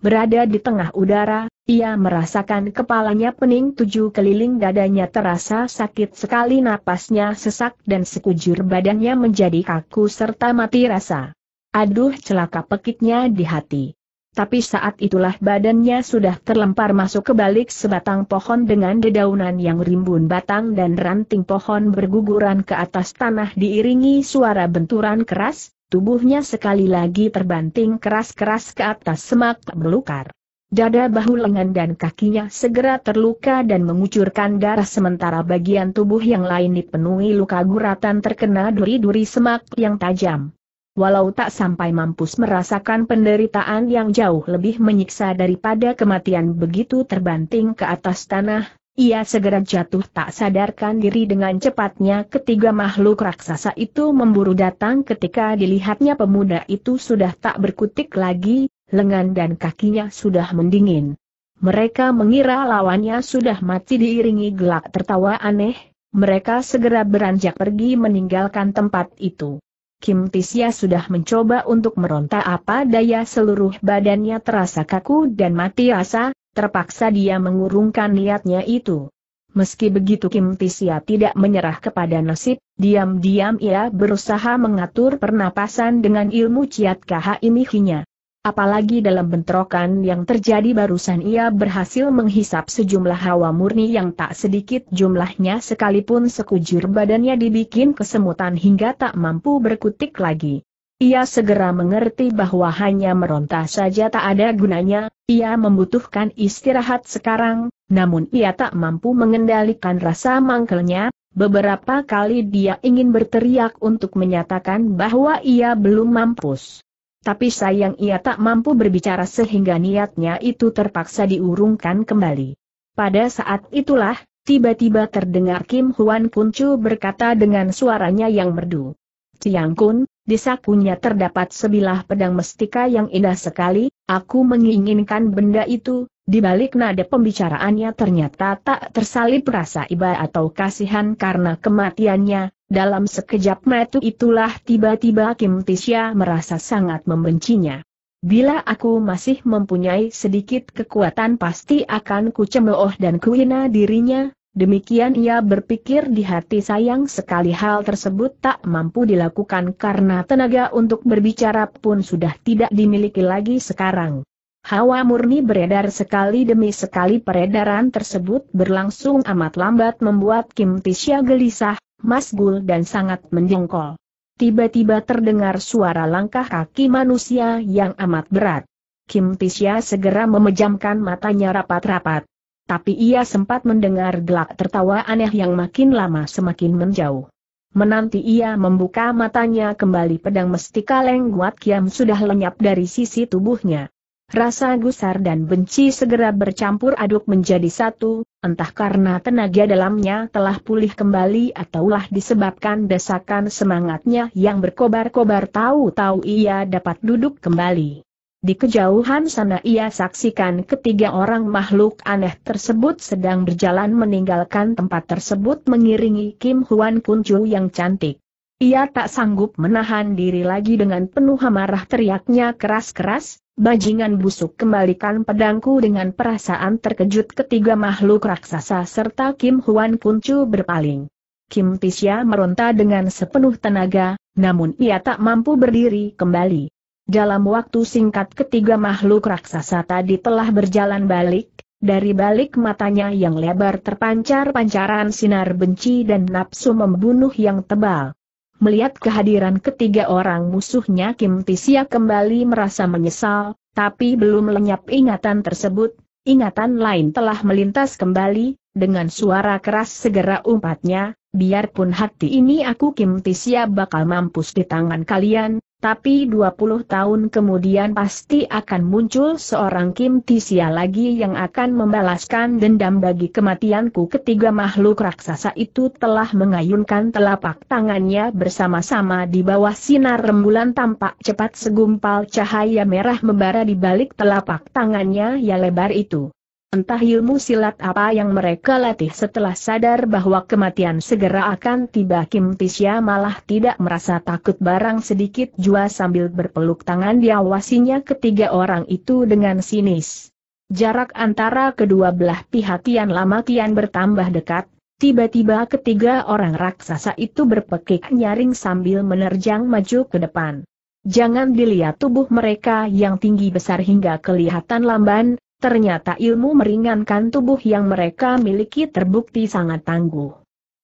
Berada di tengah udara, ia merasakan kepalanya pening tujuh keliling dadanya terasa sakit sekali napasnya sesak dan sekujur badannya menjadi kaku serta mati rasa. Aduh celaka pekitnya di hati. Tapi saat itulah badannya sudah terlempar masuk ke balik sebatang pohon dengan dedaunan yang rimbun batang dan ranting pohon berguguran ke atas tanah diiringi suara benturan keras, tubuhnya sekali lagi terbanting keras-keras ke atas semak belukar. Dada bahu lengan dan kakinya segera terluka dan mengucurkan darah sementara bagian tubuh yang lain dipenuhi luka guratan terkena duri-duri semak yang tajam walau tak sampai mampus merasakan penderitaan yang jauh lebih menyiksa daripada kematian begitu terbanting ke atas tanah, ia segera jatuh tak sadarkan diri dengan cepatnya ketiga makhluk raksasa itu memburu datang ketika dilihatnya pemuda itu sudah tak berkutik lagi, lengan dan kakinya sudah mendingin. Mereka mengira lawannya sudah mati diiringi gelak tertawa aneh, mereka segera beranjak pergi meninggalkan tempat itu. Kim Tisya sudah mencoba untuk meronta apa daya seluruh badannya terasa kaku dan mati rasa. terpaksa dia mengurungkan niatnya itu. Meski begitu Kim Tisya tidak menyerah kepada nasib, diam-diam ia berusaha mengatur pernapasan dengan ilmu ciat kaha imihinya. Apalagi dalam bentrokan yang terjadi barusan ia berhasil menghisap sejumlah hawa murni yang tak sedikit jumlahnya sekalipun sekujur badannya dibikin kesemutan hingga tak mampu berkutik lagi. Ia segera mengerti bahwa hanya meronta saja tak ada gunanya, ia membutuhkan istirahat sekarang, namun ia tak mampu mengendalikan rasa mangkelnya, beberapa kali dia ingin berteriak untuk menyatakan bahwa ia belum mampus tapi sayang ia tak mampu berbicara sehingga niatnya itu terpaksa diurungkan kembali. Pada saat itulah, tiba-tiba terdengar Kim Huan Kuncu berkata dengan suaranya yang merdu. Tiang Kun, di sakunya terdapat sebilah pedang mestika yang indah sekali, aku menginginkan benda itu, di balik nada pembicaraannya ternyata tak tersalib rasa iba atau kasihan karena kematiannya, dalam sekejap mata itulah tiba-tiba Kim Tisya merasa sangat membencinya. Bila aku masih mempunyai sedikit kekuatan pasti akan kucemooh dan kuhina dirinya, demikian ia berpikir di hati sayang sekali hal tersebut tak mampu dilakukan karena tenaga untuk berbicara pun sudah tidak dimiliki lagi sekarang. Hawa murni beredar sekali demi sekali peredaran tersebut berlangsung amat lambat membuat Kim Tisya gelisah, masgul dan sangat mendengkol. Tiba-tiba terdengar suara langkah kaki manusia yang amat berat. Kim Tisya segera memejamkan matanya rapat-rapat. Tapi ia sempat mendengar gelak tertawa aneh yang makin lama semakin menjauh. Menanti ia membuka matanya kembali pedang mesti kaleng buat kiam sudah lenyap dari sisi tubuhnya. Rasa gusar dan benci segera bercampur aduk menjadi satu, entah karena tenaga dalamnya telah pulih kembali ataulah disebabkan desakan semangatnya yang berkobar-kobar tahu-tahu ia dapat duduk kembali. Di kejauhan sana ia saksikan ketiga orang makhluk aneh tersebut sedang berjalan meninggalkan tempat tersebut mengiringi Kim Huan Kuncu yang cantik. Ia tak sanggup menahan diri lagi dengan penuh amarah teriaknya keras-keras, bajingan busuk kembalikan pedangku dengan perasaan terkejut ketiga makhluk raksasa serta Kim Huan Kuncu berpaling. Kim Pisya meronta dengan sepenuh tenaga, namun ia tak mampu berdiri kembali. Dalam waktu singkat ketiga makhluk raksasa tadi telah berjalan balik, dari balik matanya yang lebar terpancar pancaran sinar benci dan nafsu membunuh yang tebal. Melihat kehadiran ketiga orang musuhnya Kim Tisia kembali merasa menyesal, tapi belum lenyap ingatan tersebut, ingatan lain telah melintas kembali, dengan suara keras segera umpatnya, biarpun hati ini aku Kim Tisia bakal mampus di tangan kalian, tapi 20 tahun kemudian pasti akan muncul seorang Kim Tisia lagi yang akan membalaskan dendam bagi kematianku ketiga makhluk raksasa itu telah mengayunkan telapak tangannya bersama-sama di bawah sinar rembulan tampak cepat segumpal cahaya merah membara di balik telapak tangannya yang lebar itu. Entah ilmu silat apa yang mereka latih setelah sadar bahwa kematian segera akan tiba Kim Tisya malah tidak merasa takut barang sedikit jua sambil berpeluk tangan diawasinya ketiga orang itu dengan sinis. Jarak antara kedua belah pihak kian lama kian bertambah dekat, tiba-tiba ketiga orang raksasa itu berpekik nyaring sambil menerjang maju ke depan. Jangan dilihat tubuh mereka yang tinggi besar hingga kelihatan lamban, ternyata ilmu meringankan tubuh yang mereka miliki terbukti sangat tangguh.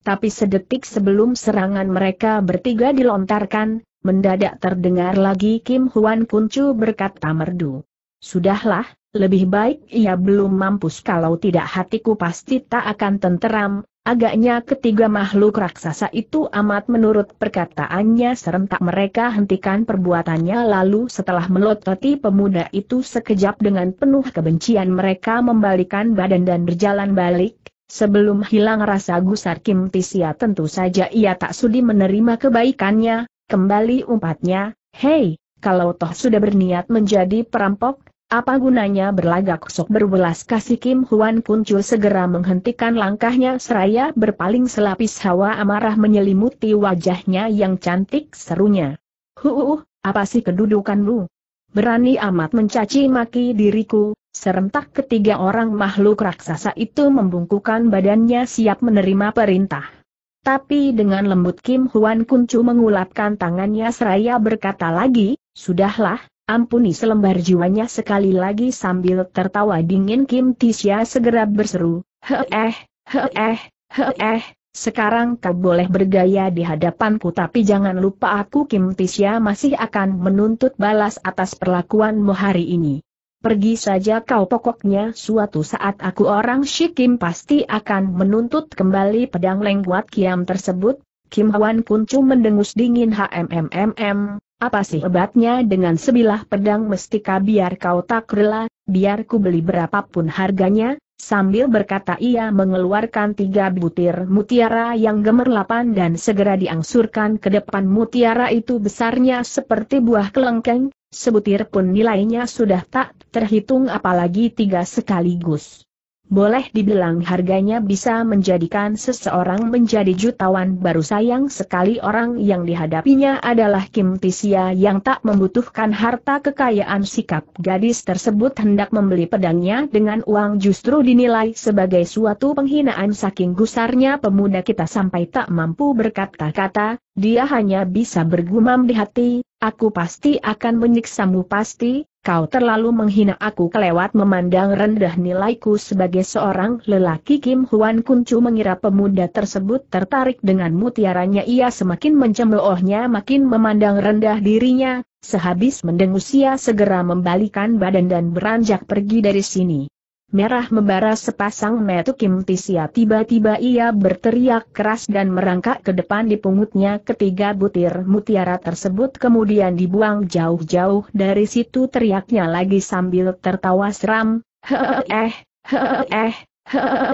Tapi sedetik sebelum serangan mereka bertiga dilontarkan, mendadak terdengar lagi Kim Huan Kuncu berkata merdu. Sudahlah, lebih baik ia belum mampus kalau tidak hatiku pasti tak akan tenteram, Agaknya ketiga makhluk raksasa itu amat menurut perkataannya serentak mereka hentikan perbuatannya lalu setelah melototi pemuda itu sekejap dengan penuh kebencian mereka membalikan badan dan berjalan balik, sebelum hilang rasa gusar Kim Tisia tentu saja ia tak sudi menerima kebaikannya, kembali umpatnya, hei, kalau toh sudah berniat menjadi perampok, apa gunanya berlagak sok berbelas kasih Kim Huan Kuncu segera menghentikan langkahnya seraya berpaling selapis hawa amarah menyelimuti wajahnya yang cantik serunya. Huuuh, apa sih kedudukanmu? Berani amat mencaci maki diriku, serentak ketiga orang makhluk raksasa itu membungkukan badannya siap menerima perintah. Tapi dengan lembut Kim Huan Kuncu mengulapkan tangannya seraya berkata lagi, Sudahlah, Ampuni selembar jiwanya sekali lagi sambil tertawa dingin Kim Tisya segera berseru, He eh, he eh, he eh, sekarang kau boleh bergaya di hadapanku tapi jangan lupa aku Kim Tisya masih akan menuntut balas atas perlakuanmu hari ini. Pergi saja kau pokoknya suatu saat aku orang Shikim pasti akan menuntut kembali pedang lengkuat kiam tersebut. Kim Hwan pun Kuncu mendengus dingin HMMMM, apa sih obatnya dengan sebilah pedang mestika biar kau tak rela, biar ku beli berapapun harganya, sambil berkata ia mengeluarkan tiga butir mutiara yang gemerlapan dan segera diangsurkan ke depan mutiara itu besarnya seperti buah kelengkeng, sebutir pun nilainya sudah tak terhitung apalagi tiga sekaligus boleh dibilang harganya bisa menjadikan seseorang menjadi jutawan baru sayang sekali orang yang dihadapinya adalah Kim Tisia yang tak membutuhkan harta kekayaan sikap gadis tersebut hendak membeli pedangnya dengan uang justru dinilai sebagai suatu penghinaan saking gusarnya pemuda kita sampai tak mampu berkata-kata, dia hanya bisa bergumam di hati, aku pasti akan menyiksamu pasti, kau terlalu menghina aku kelewat memandang rendah nilaiku sebagai seorang lelaki Kim Huan Kuncu mengira pemuda tersebut tertarik dengan mutiaranya ia semakin mencemoohnya makin memandang rendah dirinya, sehabis mendengus ia segera membalikan badan dan beranjak pergi dari sini. Merah membara sepasang metu Kim Tisia tiba-tiba ia berteriak keras dan merangkak ke depan di dipungutnya ketiga butir mutiara tersebut kemudian dibuang jauh-jauh dari situ teriaknya lagi sambil tertawa seram, eh, eh,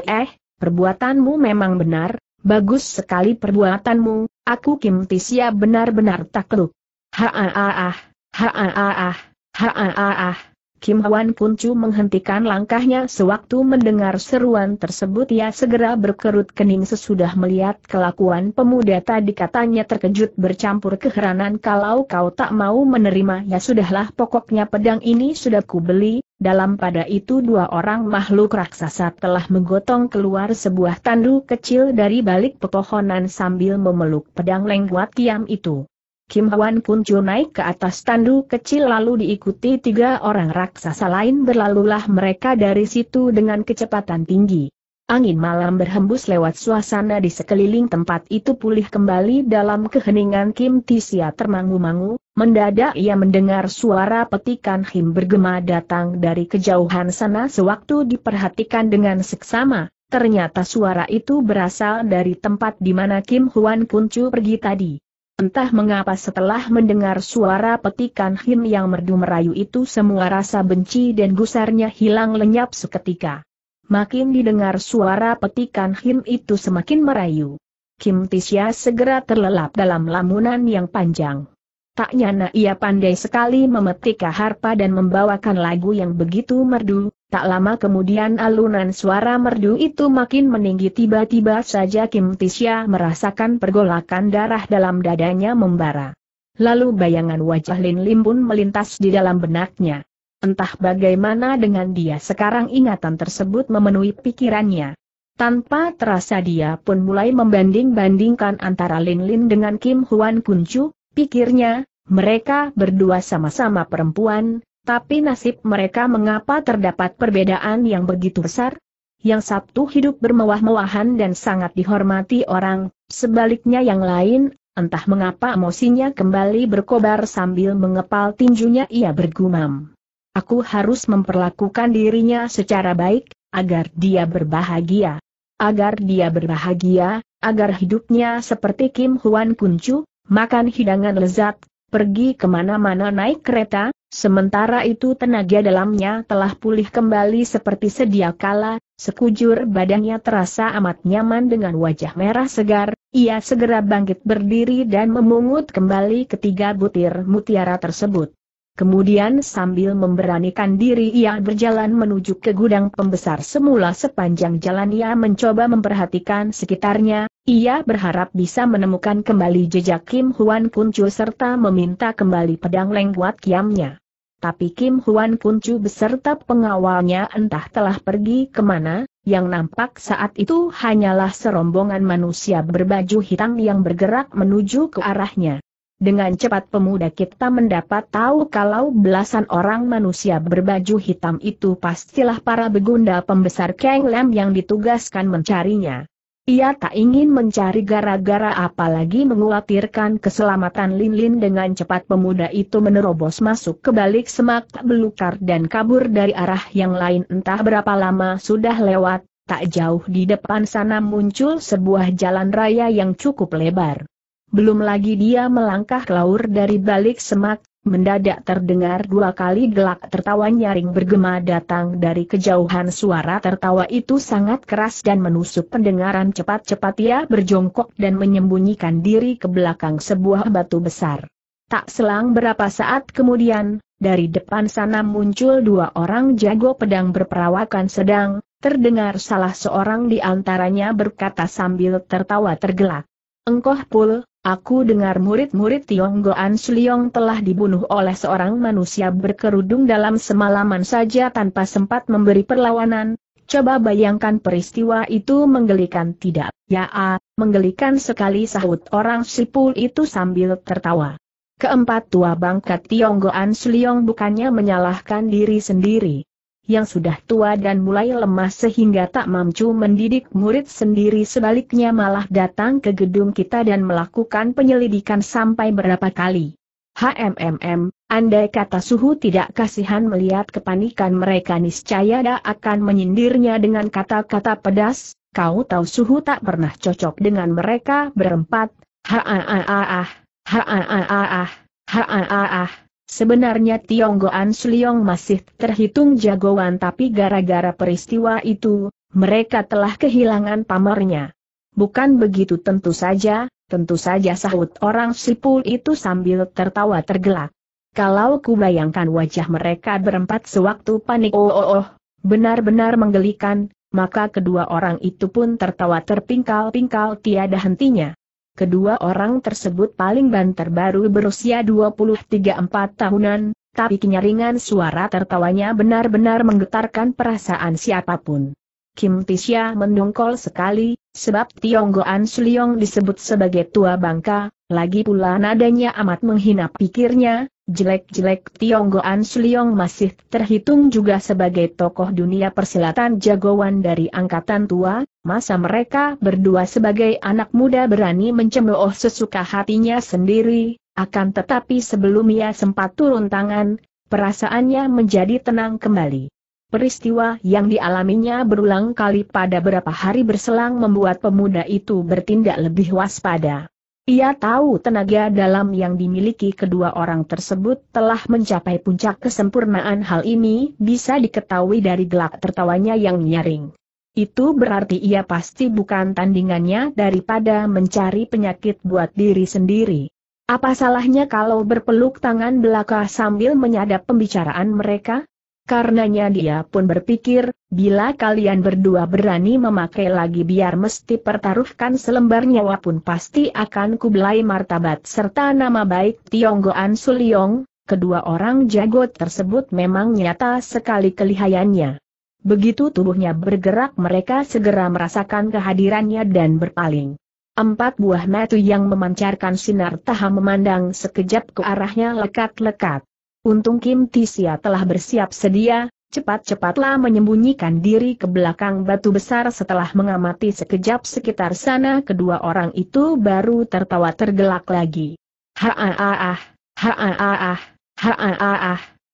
eh, perbuatanmu memang benar, bagus sekali perbuatanmu, aku Kim Tisia benar-benar takluk. Ha ah ah, ha ah ah, ha ah ah. Kim Hwan Kuncu menghentikan langkahnya sewaktu mendengar seruan tersebut ia segera berkerut kening sesudah melihat kelakuan pemuda tadi katanya terkejut bercampur keheranan kalau kau tak mau menerima ya sudahlah pokoknya pedang ini sudah kubeli, dalam pada itu dua orang makhluk raksasa telah menggotong keluar sebuah tandu kecil dari balik pepohonan sambil memeluk pedang lengkuat tiam itu. Kim Hwan Kun naik ke atas tandu kecil lalu diikuti tiga orang raksasa lain berlalulah mereka dari situ dengan kecepatan tinggi. Angin malam berhembus lewat suasana di sekeliling tempat itu pulih kembali dalam keheningan Kim Tisia termangu-mangu, mendadak ia mendengar suara petikan Kim bergema datang dari kejauhan sana sewaktu diperhatikan dengan seksama, ternyata suara itu berasal dari tempat di mana Kim Hwan Kuncu pergi tadi. Entah mengapa setelah mendengar suara petikan him yang merdu merayu itu semua rasa benci dan gusarnya hilang lenyap seketika. Makin didengar suara petikan him itu semakin merayu. Kim Tisya segera terlelap dalam lamunan yang panjang. Tak nyana ia pandai sekali memetik harpa dan membawakan lagu yang begitu merdu, Tak lama kemudian alunan suara merdu itu makin meninggi tiba-tiba saja Kim Tisya merasakan pergolakan darah dalam dadanya membara. Lalu bayangan wajah Lin Lim pun melintas di dalam benaknya. Entah bagaimana dengan dia sekarang ingatan tersebut memenuhi pikirannya. Tanpa terasa dia pun mulai membanding-bandingkan antara Lin Lin dengan Kim Huan Kuncu, pikirnya, mereka berdua sama-sama perempuan, tapi nasib mereka mengapa terdapat perbedaan yang begitu besar? Yang Sabtu hidup bermewah-mewahan dan sangat dihormati orang, sebaliknya yang lain, entah mengapa emosinya kembali berkobar sambil mengepal tinjunya ia bergumam. Aku harus memperlakukan dirinya secara baik, agar dia berbahagia. Agar dia berbahagia, agar hidupnya seperti Kim Huan Kuncu, makan hidangan lezat, pergi kemana-mana naik kereta, sementara itu tenaga dalamnya telah pulih kembali seperti sedia kala, sekujur badannya terasa amat nyaman dengan wajah merah segar, ia segera bangkit berdiri dan memungut kembali ketiga butir mutiara tersebut. Kemudian sambil memberanikan diri ia berjalan menuju ke gudang pembesar semula sepanjang jalan ia mencoba memperhatikan sekitarnya, ia berharap bisa menemukan kembali jejak Kim Huan Kuncu serta meminta kembali pedang lengguat kiamnya. Tapi Kim Huan Kuncu beserta pengawalnya entah telah pergi kemana, yang nampak saat itu hanyalah serombongan manusia berbaju hitam yang bergerak menuju ke arahnya. Dengan cepat pemuda kita mendapat tahu kalau belasan orang manusia berbaju hitam itu pastilah para begunda pembesar Kang Lam yang ditugaskan mencarinya. Ia tak ingin mencari gara-gara apalagi mengkhawatirkan keselamatan Lin-Lin dengan cepat pemuda itu menerobos masuk ke balik semak belukar dan kabur dari arah yang lain entah berapa lama sudah lewat, tak jauh di depan sana muncul sebuah jalan raya yang cukup lebar. Belum lagi dia melangkah laur dari balik semak, Mendadak terdengar dua kali gelak tertawa nyaring bergema datang dari kejauhan suara tertawa itu sangat keras dan menusuk pendengaran cepat-cepat ia berjongkok dan menyembunyikan diri ke belakang sebuah batu besar. Tak selang berapa saat kemudian, dari depan sana muncul dua orang jago pedang berperawakan sedang, terdengar salah seorang di antaranya berkata sambil tertawa tergelak. Engkoh pul, Aku dengar murid-murid Tionggoan Sliong telah dibunuh oleh seorang manusia berkerudung dalam semalaman saja tanpa sempat memberi perlawanan. Coba bayangkan peristiwa itu menggelikan tidak? Ya, ah, menggelikan sekali sahut orang sipul itu sambil tertawa. Keempat tua bangkat Tionggoan Sliong bukannya menyalahkan diri sendiri yang sudah tua dan mulai lemah sehingga tak mampu mendidik murid sendiri sebaliknya malah datang ke gedung kita dan melakukan penyelidikan sampai berapa kali. HMMM, andai kata suhu tidak kasihan melihat kepanikan mereka niscaya dia akan menyindirnya dengan kata-kata pedas, kau tahu suhu tak pernah cocok dengan mereka berempat, ha ah ah ah ah, ha ah ah ah ah, ha ah ah ah. Sebenarnya Tiong Goan Suliong masih terhitung jagoan tapi gara-gara peristiwa itu, mereka telah kehilangan pamernya. Bukan begitu tentu saja, tentu saja sahut orang sipul itu sambil tertawa tergelak. Kalau ku bayangkan wajah mereka berempat sewaktu panik oh oh oh, benar-benar menggelikan, maka kedua orang itu pun tertawa terpingkal-pingkal tiada hentinya. Kedua orang tersebut paling banter baru berusia 23-4 tahunan, tapi kenyaringan suara tertawanya benar-benar menggetarkan perasaan siapapun. Kim Tisha mendongkol sekali, sebab Tionggoan Suliong disebut sebagai tua bangka, lagi pula nadanya amat menghina pikirnya, Jelek-jelek Tionggoan Suliong masih terhitung juga sebagai tokoh dunia persilatan jagoan dari angkatan tua, masa mereka berdua sebagai anak muda berani mencemooh sesuka hatinya sendiri, akan tetapi sebelum ia sempat turun tangan, perasaannya menjadi tenang kembali. Peristiwa yang dialaminya berulang kali pada beberapa hari berselang membuat pemuda itu bertindak lebih waspada. Ia tahu tenaga dalam yang dimiliki kedua orang tersebut telah mencapai puncak kesempurnaan hal ini bisa diketahui dari gelak tertawanya yang nyaring. Itu berarti ia pasti bukan tandingannya daripada mencari penyakit buat diri sendiri. Apa salahnya kalau berpeluk tangan belaka sambil menyadap pembicaraan mereka? Karenanya dia pun berpikir, bila kalian berdua berani memakai lagi biar mesti pertaruhkan selembar nyawa pun pasti akan kubelai martabat serta nama baik Tionggoan Suliong, kedua orang jago tersebut memang nyata sekali kelihayannya. Begitu tubuhnya bergerak mereka segera merasakan kehadirannya dan berpaling. Empat buah mata yang memancarkan sinar taha memandang sekejap ke arahnya lekat-lekat. Untung Kim Tisia telah bersiap sedia, cepat-cepatlah menyembunyikan diri ke belakang batu besar setelah mengamati sekejap sekitar sana kedua orang itu baru tertawa tergelak lagi. ha-ah-ah-ah,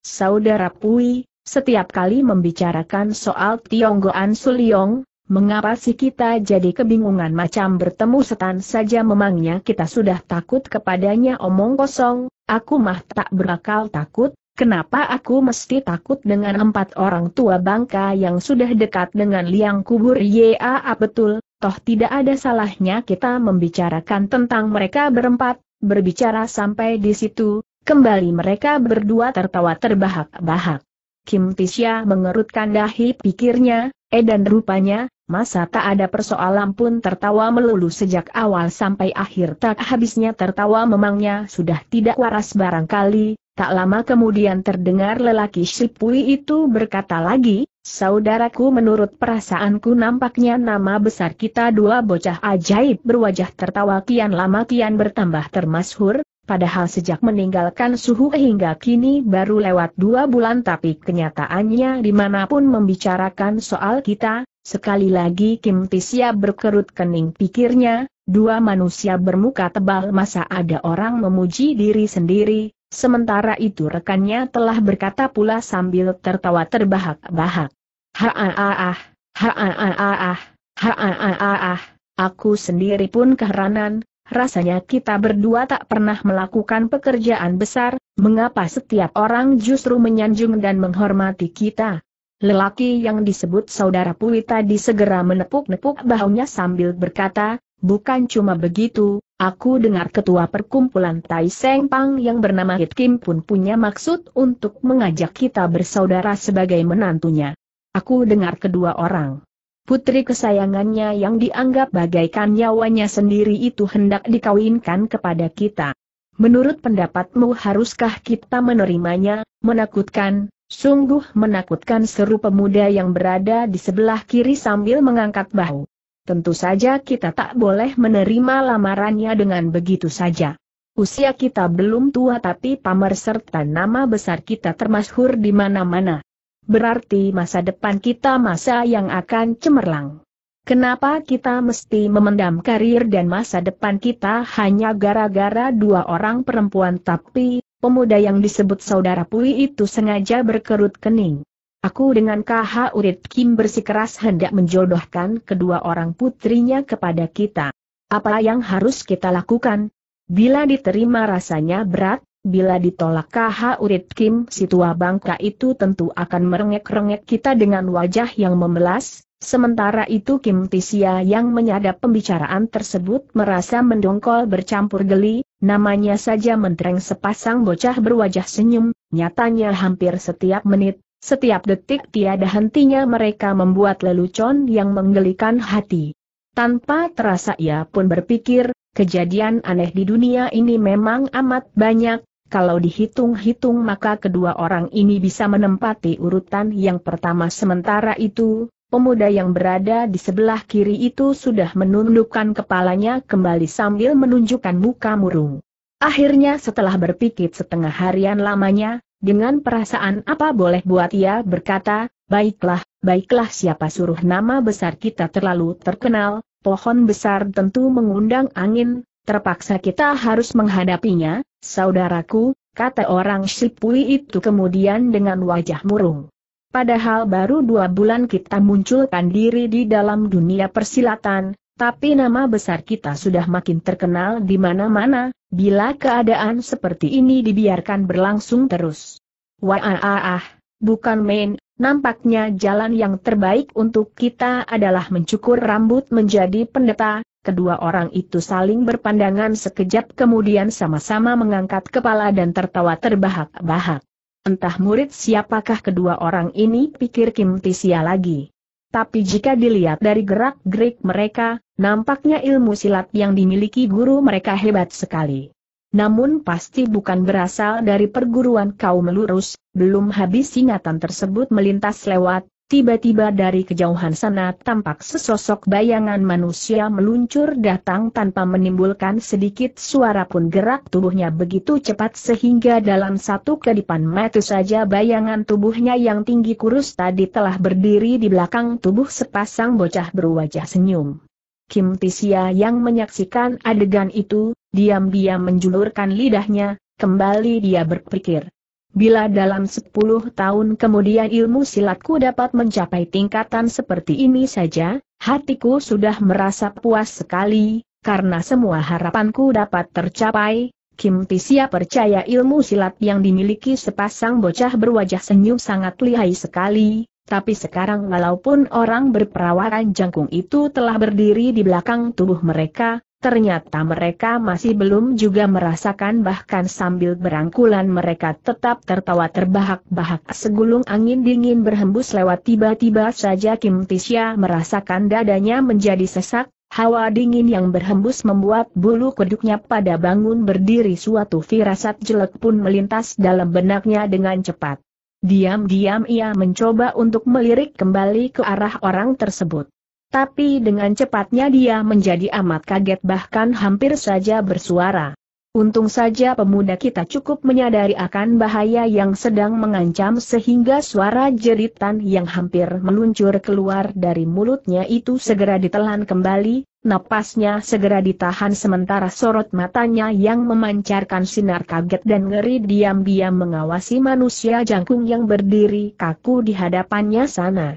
saudara Pui, setiap kali membicarakan soal Tionggoan Suliong, Mengapa sih kita jadi kebingungan macam bertemu setan saja memangnya kita sudah takut kepadanya omong kosong, aku mah tak berakal takut, kenapa aku mesti takut dengan empat orang tua bangka yang sudah dekat dengan liang kubur ya ah, betul, toh tidak ada salahnya kita membicarakan tentang mereka berempat, berbicara sampai di situ, kembali mereka berdua tertawa terbahak-bahak. Kim Tisya mengerutkan dahi pikirnya, Eh dan rupanya, Masa tak ada persoalan pun tertawa melulu sejak awal sampai akhir tak habisnya tertawa memangnya sudah tidak waras barangkali, tak lama kemudian terdengar lelaki Sipui itu berkata lagi, Saudaraku menurut perasaanku nampaknya nama besar kita dua bocah ajaib berwajah tertawa kian lama kian bertambah termasyhur. padahal sejak meninggalkan suhu hingga kini baru lewat dua bulan tapi kenyataannya dimanapun membicarakan soal kita, Sekali lagi Kim Tisya berkerut kening pikirnya, dua manusia bermuka tebal masa ada orang memuji diri sendiri, sementara itu rekannya telah berkata pula sambil tertawa terbahak-bahak. Ha-ah-ah, ha-ah-ah, ha-ah-ah, aku sendiri pun keheranan, rasanya kita berdua tak pernah melakukan pekerjaan besar, mengapa setiap orang justru menyanjung dan menghormati kita? Lelaki yang disebut saudara Pui tadi segera menepuk-nepuk bahunya sambil berkata, bukan cuma begitu, aku dengar ketua perkumpulan Tai Seng Pang yang bernama Hit Kim pun punya maksud untuk mengajak kita bersaudara sebagai menantunya. Aku dengar kedua orang. Putri kesayangannya yang dianggap bagaikan nyawanya sendiri itu hendak dikawinkan kepada kita. Menurut pendapatmu haruskah kita menerimanya, menakutkan, Sungguh menakutkan seru pemuda yang berada di sebelah kiri sambil mengangkat bahu. Tentu saja kita tak boleh menerima lamarannya dengan begitu saja. Usia kita belum tua tapi pamer serta nama besar kita termasyhur di mana-mana. Berarti masa depan kita masa yang akan cemerlang. Kenapa kita mesti memendam karir dan masa depan kita hanya gara-gara dua orang perempuan tapi, Pemuda yang disebut saudara Pui itu sengaja berkerut kening. Aku dengan KH Urit Kim bersikeras hendak menjodohkan kedua orang putrinya kepada kita. Apa yang harus kita lakukan? Bila diterima rasanya berat, bila ditolak KH Urit Kim si tua bangka itu tentu akan merengek-rengek kita dengan wajah yang memelas, Sementara itu Kim Tisia yang menyadap pembicaraan tersebut merasa mendongkol bercampur geli, namanya saja mentereng sepasang bocah berwajah senyum, nyatanya hampir setiap menit, setiap detik tiada hentinya mereka membuat lelucon yang menggelikan hati. Tanpa terasa ia pun berpikir, kejadian aneh di dunia ini memang amat banyak, kalau dihitung-hitung maka kedua orang ini bisa menempati urutan yang pertama sementara itu, Pemuda yang berada di sebelah kiri itu sudah menundukkan kepalanya kembali sambil menunjukkan muka murung. Akhirnya setelah berpikir setengah harian lamanya, dengan perasaan apa boleh buat ia berkata, baiklah, baiklah siapa suruh nama besar kita terlalu terkenal, pohon besar tentu mengundang angin, terpaksa kita harus menghadapinya, saudaraku, kata orang sipui itu kemudian dengan wajah murung. Padahal baru dua bulan kita munculkan diri di dalam dunia persilatan, tapi nama besar kita sudah makin terkenal di mana-mana, bila keadaan seperti ini dibiarkan berlangsung terus. Wah ah ah, bukan main, nampaknya jalan yang terbaik untuk kita adalah mencukur rambut menjadi pendeta, Kedua orang itu saling berpandangan sekejap kemudian sama-sama mengangkat kepala dan tertawa terbahak-bahak. Entah murid siapakah kedua orang ini pikir Kim Tisia lagi. Tapi jika dilihat dari gerak-gerik mereka, nampaknya ilmu silat yang dimiliki guru mereka hebat sekali. Namun pasti bukan berasal dari perguruan kaum lurus, belum habis ingatan tersebut melintas lewat, Tiba-tiba dari kejauhan sana tampak sesosok bayangan manusia meluncur datang tanpa menimbulkan sedikit suara pun gerak tubuhnya begitu cepat sehingga dalam satu kedipan mata saja bayangan tubuhnya yang tinggi kurus tadi telah berdiri di belakang tubuh sepasang bocah berwajah senyum. Kim Tisia yang menyaksikan adegan itu, diam-diam menjulurkan lidahnya, kembali dia berpikir. Bila dalam sepuluh tahun kemudian ilmu silatku dapat mencapai tingkatan seperti ini saja, hatiku sudah merasa puas sekali, karena semua harapanku dapat tercapai. Kim Tisia percaya ilmu silat yang dimiliki sepasang bocah berwajah senyum sangat lihai sekali, tapi sekarang walaupun orang berperawakan jangkung itu telah berdiri di belakang tubuh mereka, ternyata mereka masih belum juga merasakan bahkan sambil berangkulan mereka tetap tertawa terbahak-bahak segulung angin dingin berhembus lewat tiba-tiba saja Kim Tisya merasakan dadanya menjadi sesak, Hawa dingin yang berhembus membuat bulu kuduknya pada bangun berdiri suatu firasat jelek pun melintas dalam benaknya dengan cepat. Diam-diam ia mencoba untuk melirik kembali ke arah orang tersebut. Tapi dengan cepatnya dia menjadi amat kaget bahkan hampir saja bersuara. Untung saja pemuda kita cukup menyadari akan bahaya yang sedang mengancam sehingga suara jeritan yang hampir meluncur keluar dari mulutnya itu segera ditelan kembali, napasnya segera ditahan sementara sorot matanya yang memancarkan sinar kaget dan ngeri diam-diam mengawasi manusia jangkung yang berdiri kaku di hadapannya sana.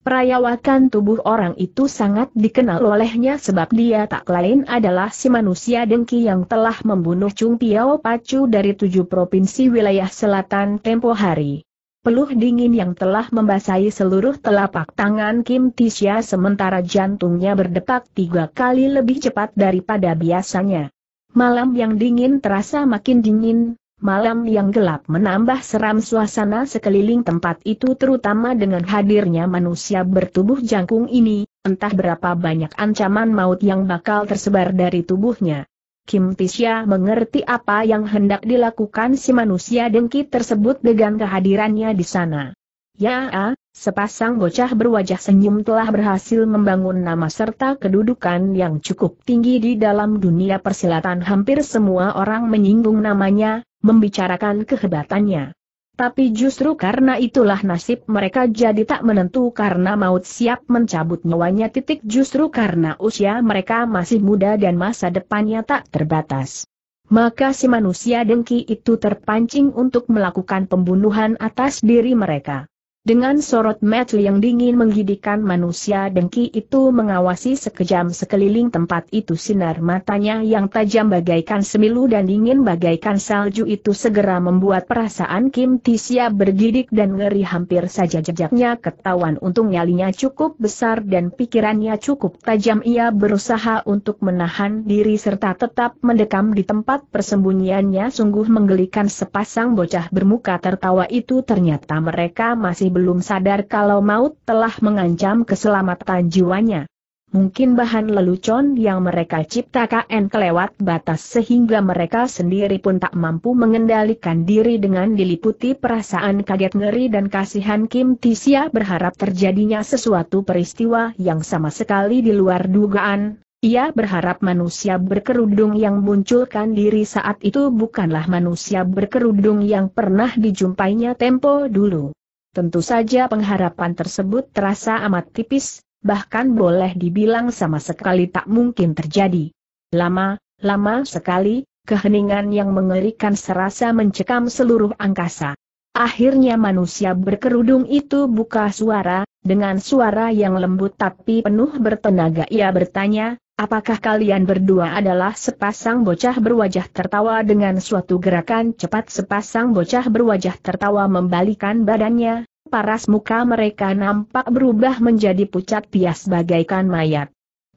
Perayawakan tubuh orang itu sangat dikenal olehnya sebab dia tak lain adalah si manusia dengki yang telah membunuh Chung Piao Pacu dari tujuh provinsi wilayah selatan tempo hari. Peluh dingin yang telah membasahi seluruh telapak tangan Kim Tisha sementara jantungnya berdetak tiga kali lebih cepat daripada biasanya. Malam yang dingin terasa makin dingin, Malam yang gelap menambah seram suasana sekeliling tempat itu terutama dengan hadirnya manusia bertubuh jangkung ini, entah berapa banyak ancaman maut yang bakal tersebar dari tubuhnya. Kim Tisha mengerti apa yang hendak dilakukan si manusia dengki tersebut dengan kehadirannya di sana. Ya, sepasang bocah berwajah senyum telah berhasil membangun nama serta kedudukan yang cukup tinggi di dalam dunia persilatan hampir semua orang menyinggung namanya, membicarakan kehebatannya. Tapi justru karena itulah nasib mereka jadi tak menentu karena maut siap mencabut nyawanya titik justru karena usia mereka masih muda dan masa depannya tak terbatas. Maka si manusia dengki itu terpancing untuk melakukan pembunuhan atas diri mereka. Dengan sorot mata yang dingin menggidikan manusia dengki itu mengawasi sekejam sekeliling tempat itu sinar matanya yang tajam bagaikan semilu dan dingin bagaikan salju itu segera membuat perasaan Kim Tisya bergidik dan ngeri hampir saja jejaknya ketahuan untung nyalinya cukup besar dan pikirannya cukup tajam ia berusaha untuk menahan diri serta tetap mendekam di tempat persembunyiannya sungguh menggelikan sepasang bocah bermuka tertawa itu ternyata mereka masih belum sadar kalau maut telah mengancam keselamatan jiwanya. Mungkin bahan lelucon yang mereka ciptakan kelewat batas sehingga mereka sendiri pun tak mampu mengendalikan diri dengan diliputi perasaan kaget ngeri dan kasihan Kim Tisia berharap terjadinya sesuatu peristiwa yang sama sekali di luar dugaan. Ia berharap manusia berkerudung yang munculkan diri saat itu bukanlah manusia berkerudung yang pernah dijumpainya tempo dulu. Tentu saja pengharapan tersebut terasa amat tipis, bahkan boleh dibilang sama sekali tak mungkin terjadi. Lama, lama sekali, keheningan yang mengerikan serasa mencekam seluruh angkasa. Akhirnya manusia berkerudung itu buka suara, dengan suara yang lembut tapi penuh bertenaga ia bertanya, Apakah kalian berdua adalah sepasang bocah berwajah tertawa dengan suatu gerakan cepat sepasang bocah berwajah tertawa membalikan badannya, paras muka mereka nampak berubah menjadi pucat pias bagaikan mayat.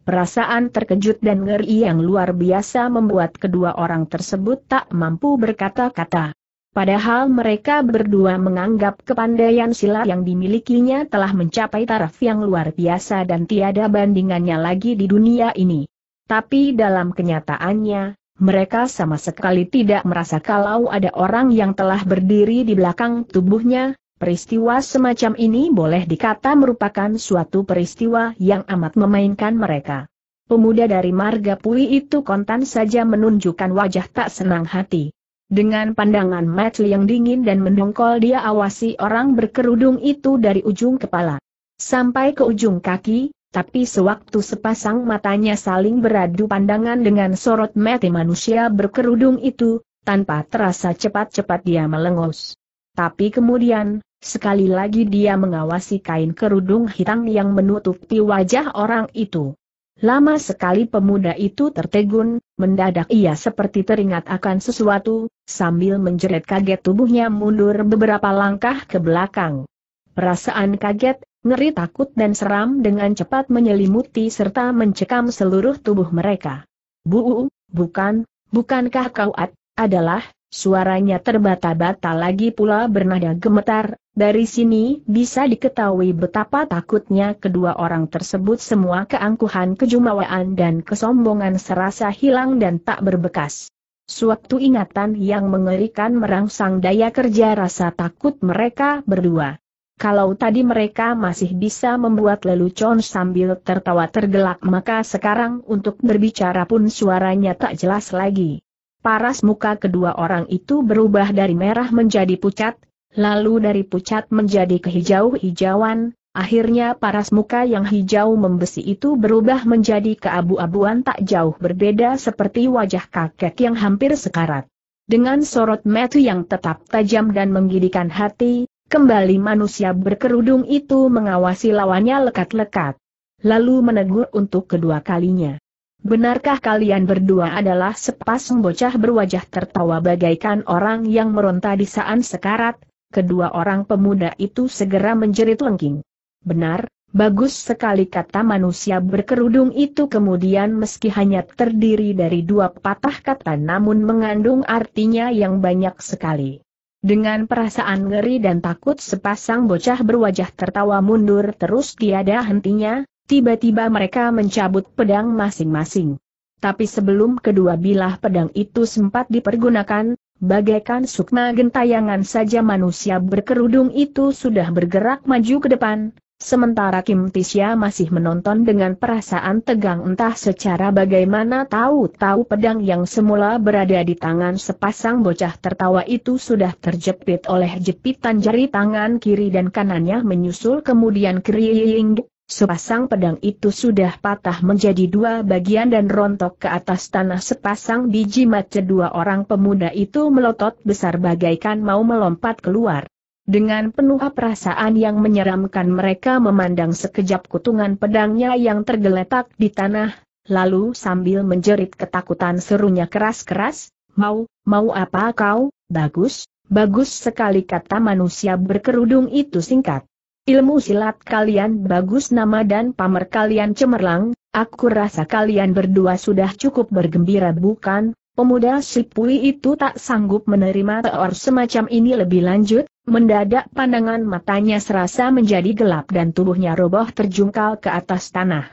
Perasaan terkejut dan ngeri yang luar biasa membuat kedua orang tersebut tak mampu berkata-kata. Padahal mereka berdua menganggap kepandaian silat yang dimilikinya telah mencapai taraf yang luar biasa dan tiada bandingannya lagi di dunia ini. Tapi dalam kenyataannya, mereka sama sekali tidak merasa kalau ada orang yang telah berdiri di belakang tubuhnya, peristiwa semacam ini boleh dikata merupakan suatu peristiwa yang amat memainkan mereka. Pemuda dari Marga Pui itu kontan saja menunjukkan wajah tak senang hati. Dengan pandangan mata yang dingin dan mendongkol dia awasi orang berkerudung itu dari ujung kepala sampai ke ujung kaki, tapi sewaktu sepasang matanya saling beradu pandangan dengan sorot mati manusia berkerudung itu, tanpa terasa cepat-cepat dia melengos. Tapi kemudian, sekali lagi dia mengawasi kain kerudung hitam yang menutupi wajah orang itu. Lama sekali pemuda itu tertegun, mendadak ia seperti teringat akan sesuatu, sambil menjerit kaget tubuhnya mundur beberapa langkah ke belakang. Perasaan kaget, ngeri takut dan seram dengan cepat menyelimuti serta mencekam seluruh tubuh mereka. Bu, bukan, bukankah kau ad adalah, Suaranya terbata-bata lagi pula bernada gemetar, dari sini bisa diketahui betapa takutnya kedua orang tersebut semua keangkuhan kejumawaan dan kesombongan serasa hilang dan tak berbekas. Suatu ingatan yang mengerikan merangsang daya kerja rasa takut mereka berdua. Kalau tadi mereka masih bisa membuat lelucon sambil tertawa tergelak maka sekarang untuk berbicara pun suaranya tak jelas lagi. Paras muka kedua orang itu berubah dari merah menjadi pucat, lalu dari pucat menjadi kehijau-hijauan, akhirnya paras muka yang hijau membesi itu berubah menjadi keabu-abuan tak jauh berbeda seperti wajah kakek yang hampir sekarat. Dengan sorot metu yang tetap tajam dan menggidikan hati, kembali manusia berkerudung itu mengawasi lawannya lekat-lekat. Lalu menegur untuk kedua kalinya. Benarkah kalian berdua adalah sepasang bocah berwajah tertawa bagaikan orang yang meronta di saat sekarat? Kedua orang pemuda itu segera menjerit lengking. Benar, bagus sekali kata manusia berkerudung itu kemudian meski hanya terdiri dari dua patah kata namun mengandung artinya yang banyak sekali. Dengan perasaan ngeri dan takut sepasang bocah berwajah tertawa mundur terus tiada hentinya, Tiba-tiba mereka mencabut pedang masing-masing. Tapi sebelum kedua bilah pedang itu sempat dipergunakan, bagaikan sukma gentayangan saja manusia berkerudung itu sudah bergerak maju ke depan, Sementara Kim Tisya masih menonton dengan perasaan tegang entah secara bagaimana tahu-tahu pedang yang semula berada di tangan sepasang bocah tertawa itu sudah terjepit oleh jepitan jari tangan kiri dan kanannya menyusul kemudian kering Sepasang pedang itu sudah patah menjadi dua bagian dan rontok ke atas tanah sepasang biji mata dua orang pemuda itu melotot besar bagaikan mau melompat keluar. Dengan penuh perasaan yang menyeramkan mereka memandang sekejap kutungan pedangnya yang tergeletak di tanah, lalu sambil menjerit ketakutan serunya keras-keras, mau, mau apa kau, bagus, bagus sekali kata manusia berkerudung itu singkat. Ilmu silat kalian bagus nama dan pamer kalian cemerlang, aku rasa kalian berdua sudah cukup bergembira bukan? Pemuda Sipui itu tak sanggup menerima teor semacam ini lebih lanjut, mendadak pandangan matanya serasa menjadi gelap dan tubuhnya roboh terjungkal ke atas tanah.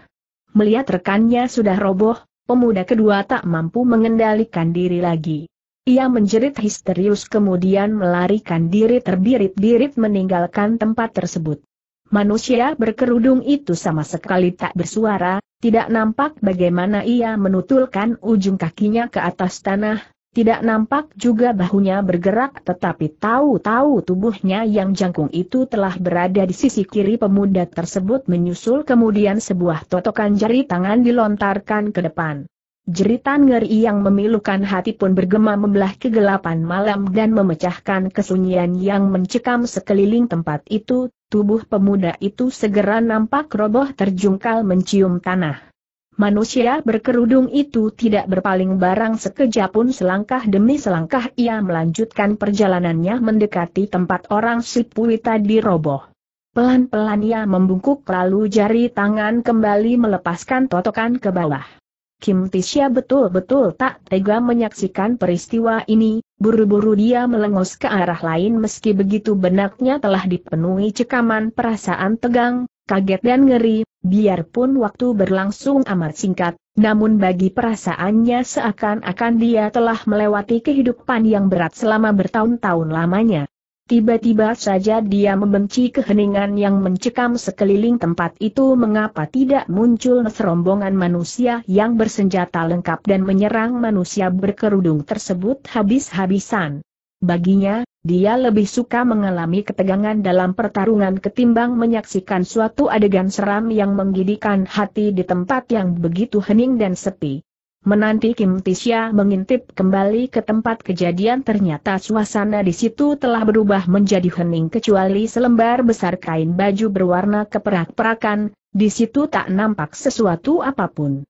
Melihat rekannya sudah roboh, pemuda kedua tak mampu mengendalikan diri lagi. Ia menjerit histerius kemudian melarikan diri terbirit-birit meninggalkan tempat tersebut. Manusia berkerudung itu sama sekali tak bersuara, tidak nampak bagaimana ia menutulkan ujung kakinya ke atas tanah, tidak nampak juga bahunya bergerak tetapi tahu-tahu tubuhnya yang jangkung itu telah berada di sisi kiri pemuda tersebut menyusul kemudian sebuah totokan jari tangan dilontarkan ke depan. Jeritan ngeri yang memilukan hati pun bergema membelah kegelapan malam dan memecahkan kesunyian yang mencekam sekeliling tempat itu, tubuh pemuda itu segera nampak roboh terjungkal mencium tanah. Manusia berkerudung itu tidak berpaling barang sekejap pun selangkah demi selangkah ia melanjutkan perjalanannya mendekati tempat orang Sipui tadi roboh. Pelan-pelan ia membungkuk lalu jari tangan kembali melepaskan totokan ke bawah. Kim Tisha betul-betul tak tega menyaksikan peristiwa ini, buru-buru dia melengos ke arah lain meski begitu benaknya telah dipenuhi cekaman perasaan tegang, kaget dan ngeri, biarpun waktu berlangsung amat singkat, namun bagi perasaannya seakan-akan dia telah melewati kehidupan yang berat selama bertahun-tahun lamanya. Tiba-tiba saja dia membenci keheningan yang mencekam sekeliling tempat itu mengapa tidak muncul serombongan manusia yang bersenjata lengkap dan menyerang manusia berkerudung tersebut habis-habisan. Baginya, dia lebih suka mengalami ketegangan dalam pertarungan ketimbang menyaksikan suatu adegan seram yang menggidikan hati di tempat yang begitu hening dan sepi. Menanti Kim Tisya mengintip kembali ke tempat kejadian ternyata suasana di situ telah berubah menjadi hening kecuali selembar besar kain baju berwarna keperak-perakan, di situ tak nampak sesuatu apapun.